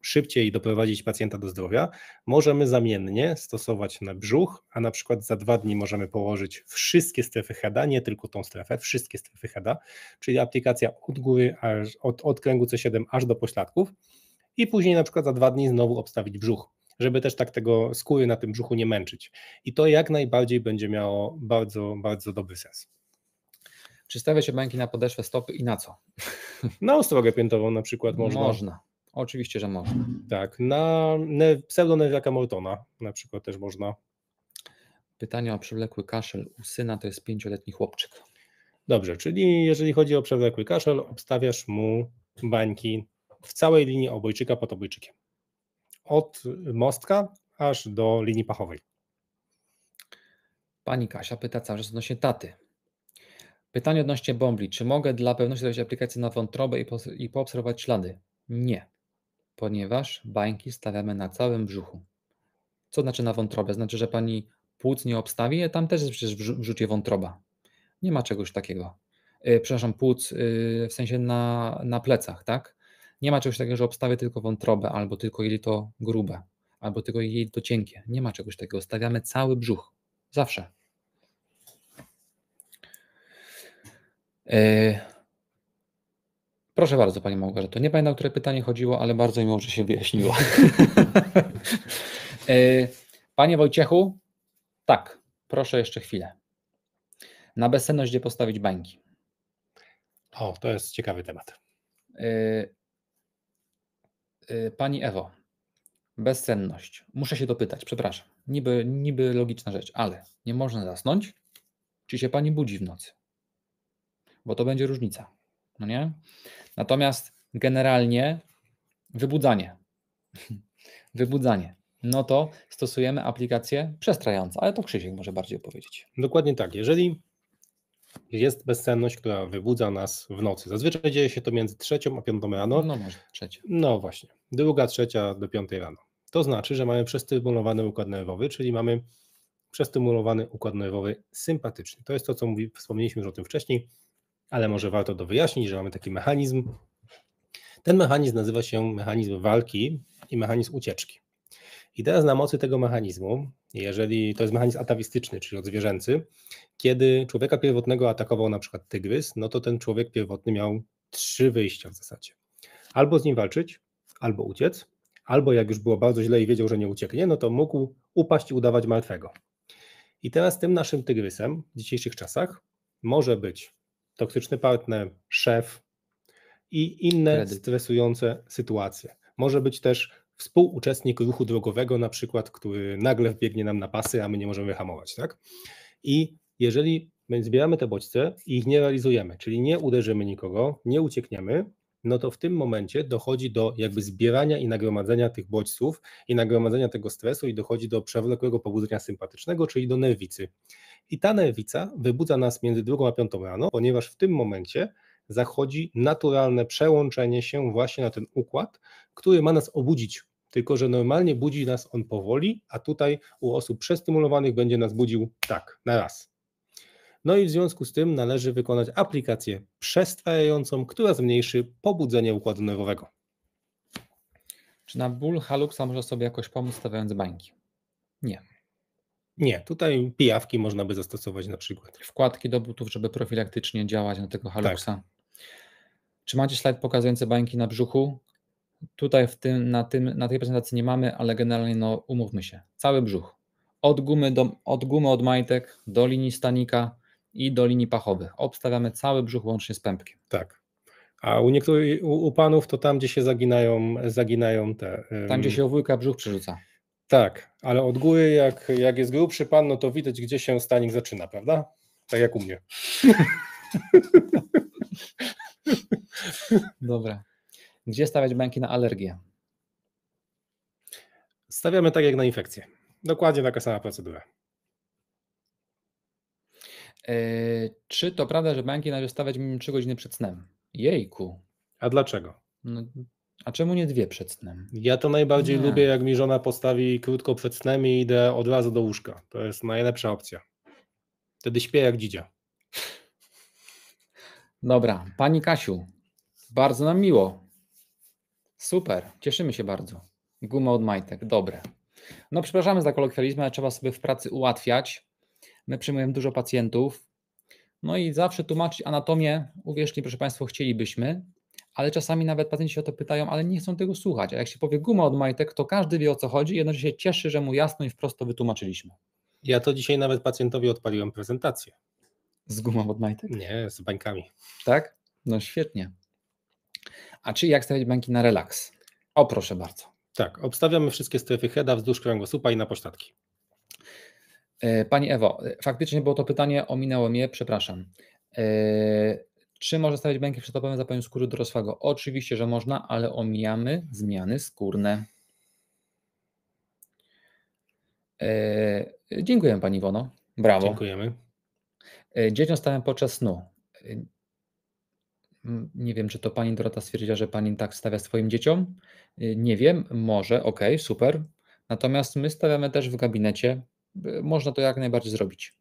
szybciej doprowadzić pacjenta do zdrowia, możemy zamiennie stosować na brzuch, a na przykład za dwa dni możemy położyć wszystkie strefy HEDA, nie tylko tą strefę, wszystkie strefy HEDA, czyli aplikacja od góry, aż, od, od kręgu C7 aż do pośladków i później na przykład za dwa dni znowu obstawić brzuch, żeby też tak tego skóry na tym brzuchu nie męczyć. I to jak najbardziej będzie miało bardzo, bardzo dobry sens. Czy stawia się banki na podeszwę stopy i na co? Na ostrogę piętową na przykład (laughs) można. Można. Oczywiście, że można. Tak, na pseudo pseudonewlaka moltona na przykład też można. Pytanie o przewlekły kaszel u syna to jest pięcioletni chłopczyk. Dobrze, czyli jeżeli chodzi o przewlekły kaszel, obstawiasz mu bańki w całej linii obojczyka pod obojczykiem. Od mostka aż do linii pachowej. Pani Kasia pyta cały czas odnośnie taty. Pytanie odnośnie bąbli. Czy mogę dla pewności zrobić aplikację na wątrobę i, i poobserwować ślady? Nie, ponieważ bańki stawiamy na całym brzuchu. Co znaczy na wątrobę? Znaczy, że pani płuc nie obstawi, tam też jest przecież w rzucie wątroba. Nie ma czegoś takiego. Yy, przepraszam, płuc yy, w sensie na, na plecach, tak? Nie ma czegoś takiego, że obstawię tylko wątrobę, albo tylko to grube, albo tylko to cienkie. Nie ma czegoś takiego. Stawiamy cały brzuch. Zawsze. E, proszę bardzo, Pani Małgorzato. Nie pamiętam, o które pytanie chodziło, ale bardzo miło, że się wyjaśniło. (laughs) E, panie Wojciechu, tak, proszę jeszcze chwilę. Na bezsenność gdzie postawić bańki? O, to jest ciekawy temat. E, pani Ewo, bezsenność. Muszę się dopytać, przepraszam. Niby, niby logiczna rzecz, ale nie można zasnąć. Czy się Pani budzi w nocy? bo to będzie różnica. No nie? Natomiast generalnie wybudzanie. (laughs) wybudzanie. No to stosujemy aplikację przestrającą, ale to Krzysiek może bardziej powiedzieć. Dokładnie tak. Jeżeli jest bezsenność, która wybudza nas w nocy. Zazwyczaj dzieje się to między trzecią a piątą rano. No może trzecia. No właśnie. Druga, trzecia do piątej rano. To znaczy, że mamy przestymulowany układ nerwowy, czyli mamy przestymulowany układ nerwowy sympatyczny. To jest to, co mówi, wspomnieliśmy już o tym wcześniej ale może warto to wyjaśnić, że mamy taki mechanizm. Ten mechanizm nazywa się mechanizm walki i mechanizm ucieczki. I teraz na mocy tego mechanizmu, jeżeli to jest mechanizm atawistyczny, czyli odzwierzęcy, kiedy człowieka pierwotnego atakował na przykład tygrys, no to ten człowiek pierwotny miał trzy wyjścia w zasadzie. Albo z nim walczyć, albo uciec, albo jak już było bardzo źle i wiedział, że nie ucieknie, no to mógł upaść i udawać martwego. I teraz tym naszym tygrysem w dzisiejszych czasach może być toksyczny partner, szef i inne Kredyt. stresujące sytuacje. Może być też współuczestnik ruchu drogowego, na przykład, który nagle wbiegnie nam na pasy, a my nie możemy hamować, tak? I jeżeli zbieramy te bodźce i ich nie realizujemy, czyli nie uderzymy nikogo, nie uciekniemy, no to w tym momencie dochodzi do jakby zbierania i nagromadzenia tych bodźców i nagromadzenia tego stresu i dochodzi do przewlekłego pobudzenia sympatycznego, czyli do nerwicy. I ta nerwica wybudza nas między drugą a piątą rano, ponieważ w tym momencie zachodzi naturalne przełączenie się właśnie na ten układ, który ma nas obudzić. Tylko, że normalnie budzi nas on powoli, a tutaj u osób przestymulowanych będzie nas budził tak, na raz. No i w związku z tym należy wykonać aplikację przestrajającą, która zmniejszy pobudzenie układu nerwowego. Czy na ból Haluxa może sobie jakoś pomóc stawiając bańki? Nie. Nie, tutaj pijawki można by zastosować na przykład. Wkładki do butów, żeby profilaktycznie działać na tego tak. Haluxa. Tak. Czy macie slajd pokazujący bańki na brzuchu? Tutaj w tym, na, tym, na tej prezentacji nie mamy, ale generalnie no, umówmy się. Cały brzuch. Od gumy, do, od gumy od majtek do linii stanika, i do linii pachowych. Obstawiamy cały brzuch łącznie z pępkiem. Tak. A u niektórych, u, u panów to tam, gdzie się zaginają, zaginają te. Um... Tam, gdzie się owójka brzuch przerzuca. Tak, ale od góry, jak, jak jest grubszy pan, no to widać, gdzie się stanik zaczyna, prawda? Tak jak u mnie. (laughs) Dobra. Gdzie stawiać bańki na alergię? Stawiamy tak jak na infekcję. Dokładnie taka sama procedura. E, czy to prawda, że bańki należy stawiać minimum 3 godziny przed snem? Jejku. A dlaczego? No, a czemu nie dwie przed snem? Ja to najbardziej nie. lubię, jak mi żona postawi krótko przed snem i idę od razu do łóżka. To jest najlepsza opcja. Wtedy śpię jak dzidzia. Dobra, pani Kasiu, bardzo nam miło. Super, cieszymy się bardzo. Guma od majtek, dobre. No przepraszamy za kolokwializm, ale trzeba sobie w pracy ułatwiać. My przyjmujemy dużo pacjentów, no i zawsze tłumaczyć anatomię, uwierzcie, proszę Państwa, chcielibyśmy, ale czasami nawet pacjenci się o to pytają, ale nie chcą tego słuchać. A jak się powie guma od majtek, to każdy wie o co chodzi, jednocześnie się cieszy, że mu jasno i wprost to wytłumaczyliśmy. Ja to dzisiaj nawet pacjentowi odpaliłem prezentację. Z gumą od majtek? Nie, z bańkami. Tak? No świetnie. A czy jak stawiać bańki na relaks? O proszę bardzo. Tak, obstawiamy wszystkie strefy HEDA wzdłuż kręgosłupa i na pośladki. E, pani Ewo, e, faktycznie było to pytanie, ominęło mnie, przepraszam. E, czy można stawiać bańki przetopowym zapaleniu skóry dorosłego? Oczywiście, że można, ale omijamy zmiany skórne. Dziękuję Pani Wono. Brawo. Dziękujemy. Dzieciom stałem podczas snu. Nie wiem, czy to pani Dorota stwierdziła, że pani tak stawia swoim dzieciom. Nie wiem, może, ok, super. Natomiast my stawiamy też w gabinecie można to jak najbardziej zrobić.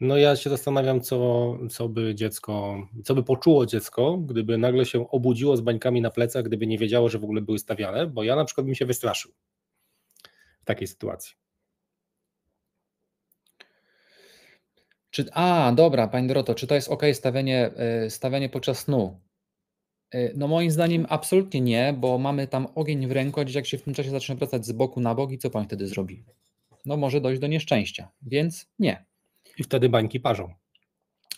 No ja się zastanawiam, co, co by dziecko, co by poczuło dziecko, gdyby nagle się obudziło z bańkami na plecach, gdyby nie wiedziało, że w ogóle były stawiane, bo ja na przykład bym się wystraszył w takiej sytuacji. Czy, a, dobra, Pani Doroto, czy to jest ok stawianie, y, stawianie podczas snu? Y, no moim zdaniem absolutnie nie, bo mamy tam ogień w ręku, a jak się w tym czasie zaczyna wracać z boku na bok i co Pan wtedy zrobi? no może dojść do nieszczęścia, więc nie. I wtedy bańki parzą.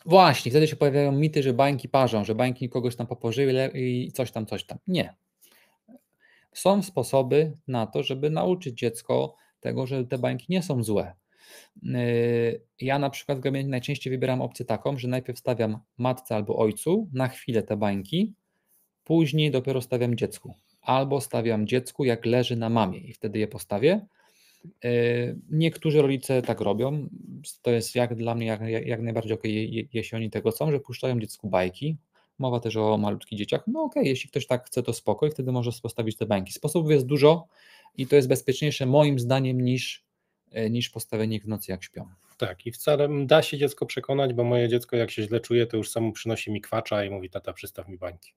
Właśnie, wtedy się pojawiają mity, że bańki parzą, że bańki kogoś tam popożyły i coś tam, coś tam. Nie. Są sposoby na to, żeby nauczyć dziecko tego, że te bańki nie są złe. Yy, ja na przykład w gabinecie najczęściej wybieram opcję taką, że najpierw stawiam matce albo ojcu na chwilę te bańki, później dopiero stawiam dziecku. Albo stawiam dziecku, jak leży na mamie i wtedy je postawię, E, niektórzy rodzice tak robią. To jest jak dla mnie jak, jak najbardziej ok, jeśli oni tego chcą, że puszczają dziecku bajki. Mowa też o malutkich dzieciach. No okej, okay, jeśli ktoś tak chce, to spoko i wtedy może postawić te bańki. Sposobów jest dużo i to jest bezpieczniejsze moim zdaniem niż, e, niż postawienie ich w nocy jak śpią. Tak, i wcale da się dziecko przekonać, bo moje dziecko jak się źle czuje, to już samo przynosi mi kwacza i mówi tata przystaw mi bańki.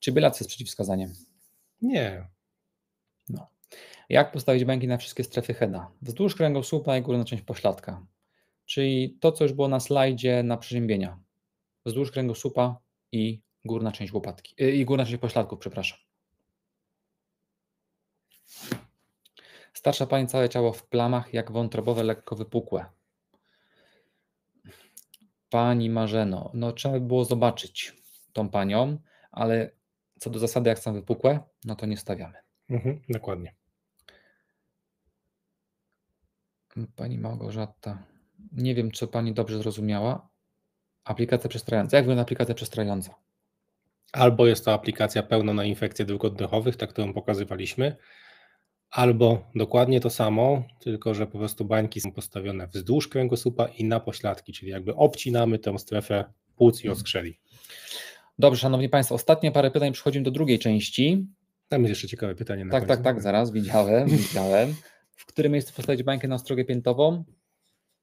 Czy bylac jest przeciwwskazaniem? Nie, jak postawić bęki na wszystkie strefy HEDA? Wzdłuż kręgosłupa i górna część pośladka. Czyli to, co już było na slajdzie na przeziębienia. Wzdłuż kręgosłupa i górna część łopatki. Y, I górna część pośladków, przepraszam. Starsza pani całe ciało w plamach, jak wątrobowe lekko wypukłe. Pani Marzeno, no trzeba by było zobaczyć tą panią, ale co do zasady, jak są wypukłe, no to nie stawiamy. Mhm, dokładnie. Pani Małgorzata, nie wiem, czy Pani dobrze zrozumiała. Aplikacja przestrająca. Jak wygląda aplikacja przestrająca? Albo jest to aplikacja pełna na infekcje dróg oddechowych, tak ją pokazywaliśmy, albo dokładnie to samo, tylko że po prostu bańki są postawione wzdłuż kręgosłupa i na pośladki, czyli jakby obcinamy tę strefę płuc i mhm. oskrzeli. Dobrze, Szanowni Państwo, ostatnie parę pytań, przechodzimy do drugiej części. Tam jest jeszcze ciekawe pytanie na Tak, tak końcu. tak, tak, zaraz, widziałem, widziałem w którym miejscu postawić bańkę na ostrogę piętową,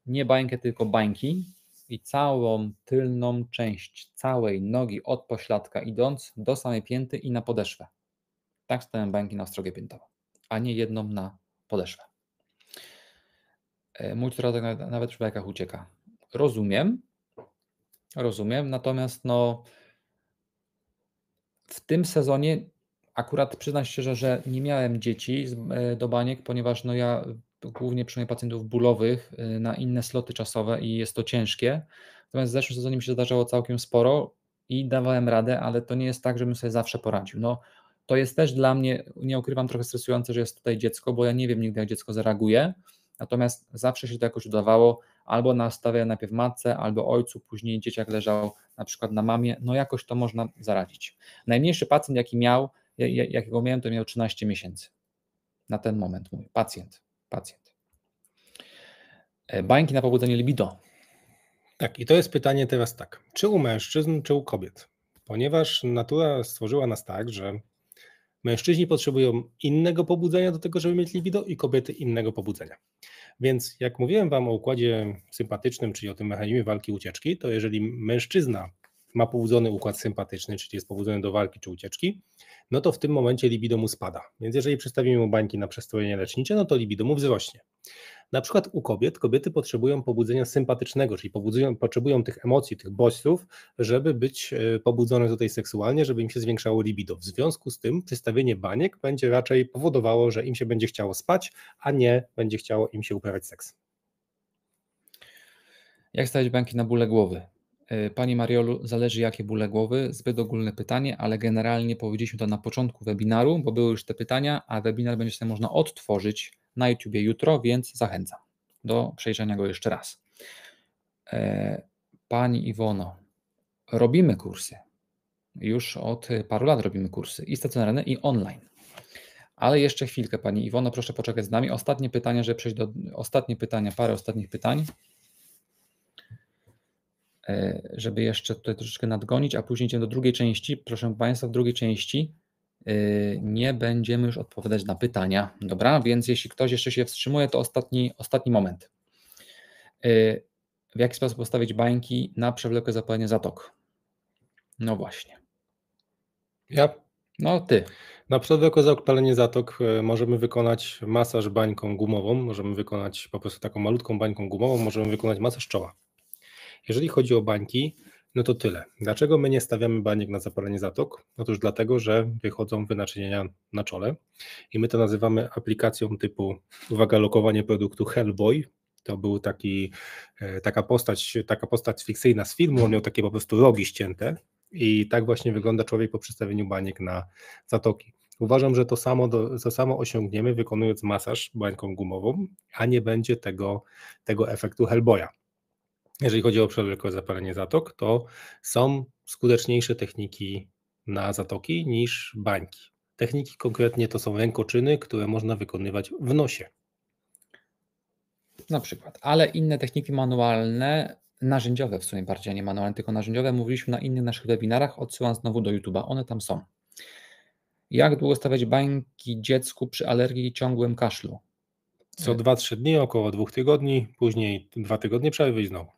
nie bańkę, tylko bańki i całą tylną część całej nogi od pośladka idąc do samej pięty i na podeszwę. Tak stawiam bańki na ostrogę piętową, a nie jedną na podeszwę. E, mój tutorat tak nawet w bajkach ucieka. Rozumiem, rozumiem, natomiast no w tym sezonie Akurat przyznam szczerze, że nie miałem dzieci e, do baniek, ponieważ no ja głównie przyjmuję pacjentów bólowych e, na inne sloty czasowe i jest to ciężkie. Natomiast w zeszłym sezonie mi się zdarzało całkiem sporo i dawałem radę, ale to nie jest tak, żebym sobie zawsze poradził. No, to jest też dla mnie, nie ukrywam, trochę stresujące, że jest tutaj dziecko, bo ja nie wiem nigdy, jak dziecko zareaguje. Natomiast zawsze się to jakoś udawało, albo nastawia najpierw matce, albo ojcu, później dzieciak leżał na przykład na mamie. No jakoś to można zaradzić. Najmniejszy pacjent, jaki miał, jakiego miałem, to miał 13 miesięcy. Na ten moment mój pacjent, pacjent. E, bańki na pobudzenie libido. Tak, i to jest pytanie teraz tak. Czy u mężczyzn, czy u kobiet? Ponieważ natura stworzyła nas tak, że mężczyźni potrzebują innego pobudzenia do tego, żeby mieć libido i kobiety innego pobudzenia. Więc jak mówiłem wam o układzie sympatycznym, czyli o tym mechanizmie walki ucieczki, to jeżeli mężczyzna ma pobudzony układ sympatyczny, czyli jest pobudzony do walki czy ucieczki, no to w tym momencie libido mu spada. Więc jeżeli przestawimy mu bańki na przestrojenie lecznicze, no to libido mu wzrośnie. Na przykład u kobiet, kobiety potrzebują pobudzenia sympatycznego, czyli potrzebują tych emocji, tych bodźców, żeby być e, pobudzone tutaj seksualnie, żeby im się zwiększało libido. W związku z tym przystawienie baniek będzie raczej powodowało, że im się będzie chciało spać, a nie będzie chciało im się uprawiać seks. Jak stawiać bańki na bóle głowy? E, pani Mariolu, zależy jakie bóle głowy, zbyt ogólne pytanie, ale generalnie powiedzieliśmy to na początku webinaru, bo były już te pytania, a webinar będzie można odtworzyć na YouTubie jutro, więc zachęcam do przejrzenia go jeszcze raz. E, pani Iwono, robimy kursy. Już od paru lat robimy kursy i stacjonarne, i online. Ale jeszcze chwilkę, Pani Iwono, proszę poczekać z nami. Ostatnie pytania, że przejść do ostatnie pytania, parę ostatnich pytań. E, żeby jeszcze tutaj troszeczkę nadgonić, a później idziemy do drugiej części. Proszę Państwa, w drugiej części e, nie będziemy już odpowiadać na pytania. Dobra, więc jeśli ktoś jeszcze się wstrzymuje, to ostatni, ostatni moment. E, w jaki sposób postawić bańki na przewlekłe zapalenie zatok? No właśnie. Ja? No ty. Na przewlekłe zapalenie zatok możemy wykonać masaż bańką gumową, możemy wykonać po prostu taką malutką bańką gumową, możemy wykonać masaż czoła. Jeżeli chodzi o bańki, no to tyle. Dlaczego my nie stawiamy baniek na zapalenie zatok? Otóż dlatego, że wychodzą wynaczynienia na czole i my to nazywamy aplikacją typu, uwaga, lokowanie produktu Hellboy. To był taki, e, taka, postać, taka postać fikcyjna z filmu, on miał takie po prostu rogi ścięte i tak właśnie wygląda człowiek po przestawieniu baniek na zatoki. Uważam, że to samo, do, to samo osiągniemy wykonując masaż bańką gumową, a nie będzie tego, tego efektu Hellboya jeżeli chodzi o wszelkie zapalenie zatok, to są skuteczniejsze techniki na zatoki niż bańki. Techniki konkretnie to są rękoczyny, które można wykonywać w nosie. Na przykład, ale inne techniki manualne, narzędziowe w sumie bardziej, a nie manualne, tylko narzędziowe, mówiliśmy na innych naszych webinarach, odsyłam znowu do YouTube'a, one tam są. Jak długo stawiać bańki dziecku przy alergii i ciągłym kaszlu? Co 2-3 dni, około 2 tygodni, później 2 tygodnie przerwy i znowu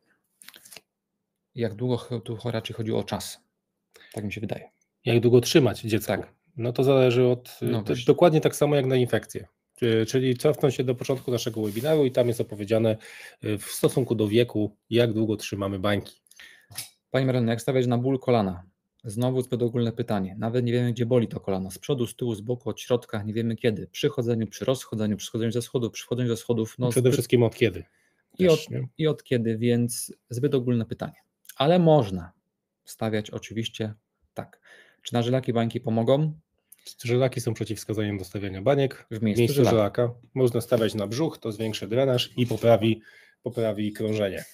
jak długo tu raczej chodzi o czas. Tak mi się wydaje. Jak długo trzymać dziecko? Tak. No to zależy od. Y, no to, dokładnie tak samo jak na infekcję. Y, czyli cofnąć się do początku naszego webinaru i tam jest opowiedziane y, w stosunku do wieku, jak długo trzymamy bańki. Panie Marlena, jak stawiać na ból kolana? Znowu zbyt ogólne pytanie. Nawet nie wiemy, gdzie boli to kolano. Z przodu, z tyłu, z boku, od środka, nie wiemy kiedy. Przy chodzeniu, przy rozchodzeniu, przy schodzeniu ze schodów, przy chodzeniu ze schodów. No Przede zbyt... wszystkim od kiedy. I, Też, od, I od kiedy, więc zbyt ogólne pytanie ale można stawiać oczywiście tak. Czy na żylaki bańki pomogą? Żylaki są przeciwwskazaniem do stawiania baniek. W miejscu, miejscu żylaka. żylaka. Można stawiać na brzuch, to zwiększy drenaż i poprawi, poprawi krążenie.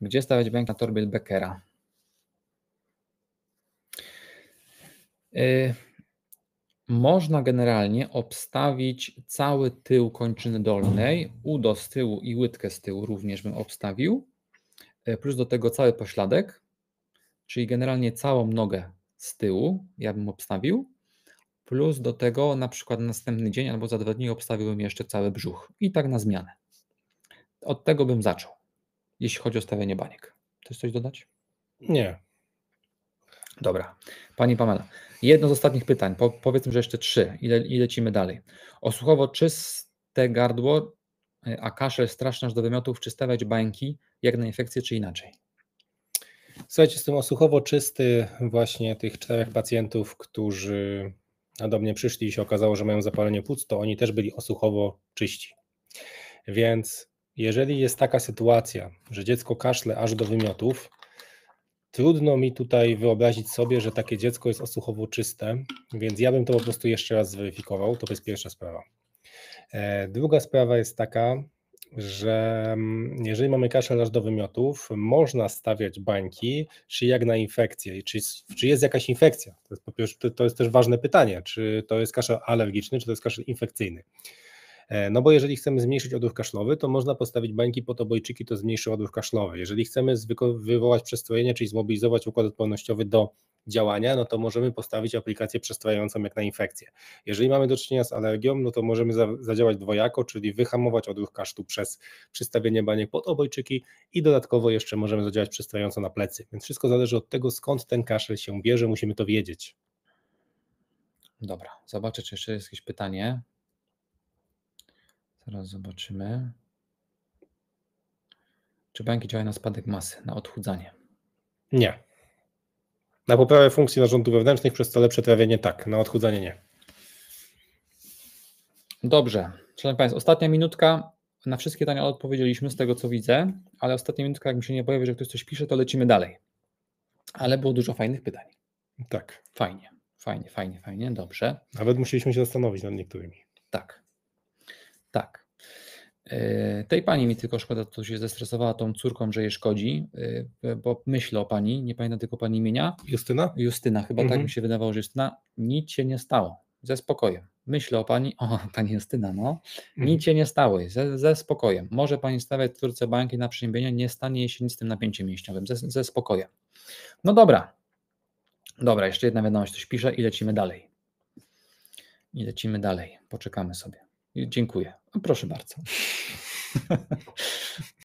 Gdzie stawiać bańkę na torbie Beckera? Yy, można generalnie obstawić cały tył kończyny dolnej, udo z tyłu i łydkę z tyłu również bym obstawił. E, plus do tego cały pośladek, czyli generalnie całą nogę z tyłu, ja bym obstawił, plus do tego na przykład następny dzień albo za dwa dni obstawiłbym jeszcze cały brzuch i tak na zmianę. Od tego bym zaczął, jeśli chodzi o stawianie baniek. Chcesz coś dodać? Nie. Dobra. Pani Pamela, jedno z ostatnich pytań, po, powiedzmy, że jeszcze trzy i, le, i lecimy dalej. Osłuchowo czyste gardło E, a kaszel straszny aż do wymiotów, czy stawiać bańki jak na infekcję, czy inaczej? Słuchajcie, jestem osłuchowo czysty właśnie tych czterech pacjentów, którzy do mnie przyszli i się okazało, że mają zapalenie płuc, to oni też byli osłuchowo czyści. Więc jeżeli jest taka sytuacja, że dziecko kaszle aż do wymiotów, trudno mi tutaj wyobrazić sobie, że takie dziecko jest osłuchowo czyste, więc ja bym to po prostu jeszcze raz zweryfikował. To jest pierwsza sprawa. E, druga sprawa jest taka, że mm, jeżeli mamy kaszel aż do wymiotów, można stawiać bańki, czy jak na infekcję, czy, czy jest jakaś infekcja. To jest, to jest też ważne pytanie, czy to jest kaszel alergiczny, czy to jest kaszel infekcyjny. E, no bo jeżeli chcemy zmniejszyć odruch kaszlowy, to można postawić bańki pod obojczyki, to zmniejszy odruch kaszlowy. Jeżeli chcemy wywołać przestrojenie, czyli zmobilizować układ odpornościowy do działania, no to możemy postawić aplikację przestrojającą jak na infekcję. Jeżeli mamy do czynienia z alergią, no to możemy za, zadziałać dwojako, czyli wyhamować odruch kasztu przez przystawienie baniek pod obojczyki i dodatkowo jeszcze możemy zadziałać przestrajająco na plecy. Więc wszystko zależy od tego, skąd ten kaszel się bierze, musimy to wiedzieć. Dobra, zobaczę, czy jeszcze jest jakieś pytanie. Zaraz zobaczymy. Czy banki działają na spadek masy, na odchudzanie? Nie. Na poprawę funkcji narządów wewnętrznych przez to lepsze trawienie tak, na odchudzanie nie. Dobrze. Szanowni Państwo, ostatnia minutka. Na wszystkie pytania odpowiedzieliśmy z tego, co widzę, ale ostatnia minutka, jak mi się nie pojawi, że ktoś coś pisze, to lecimy dalej. Ale było dużo fajnych pytań. Tak. Fajnie, fajnie, fajnie, fajnie, dobrze. Nawet musieliśmy się zastanowić nad niektórymi. Tak. Tak. E, tej pani mi tylko szkoda, że się zestresowała tą córką, że jej szkodzi, e, e, bo myślę o pani, nie pamiętam tylko pani imienia. Justyna? Justyna, chyba tak mhm. tak mi się wydawało, że Justyna. Nic się nie stało, ze spokojem. Myślę o pani, o (laughs) pani Justyna, no. Mhm. Nic się nie stało, ze, ze spokojem. Może pani stawiać córce bańki na przeziębienie, nie stanie jej się nic z tym napięciem mięśniowym, ze, ze spokojem. No dobra, dobra, jeszcze jedna wiadomość, coś pisze i lecimy dalej. I lecimy dalej, poczekamy sobie. Dziękuję. No, proszę bardzo. (laughs)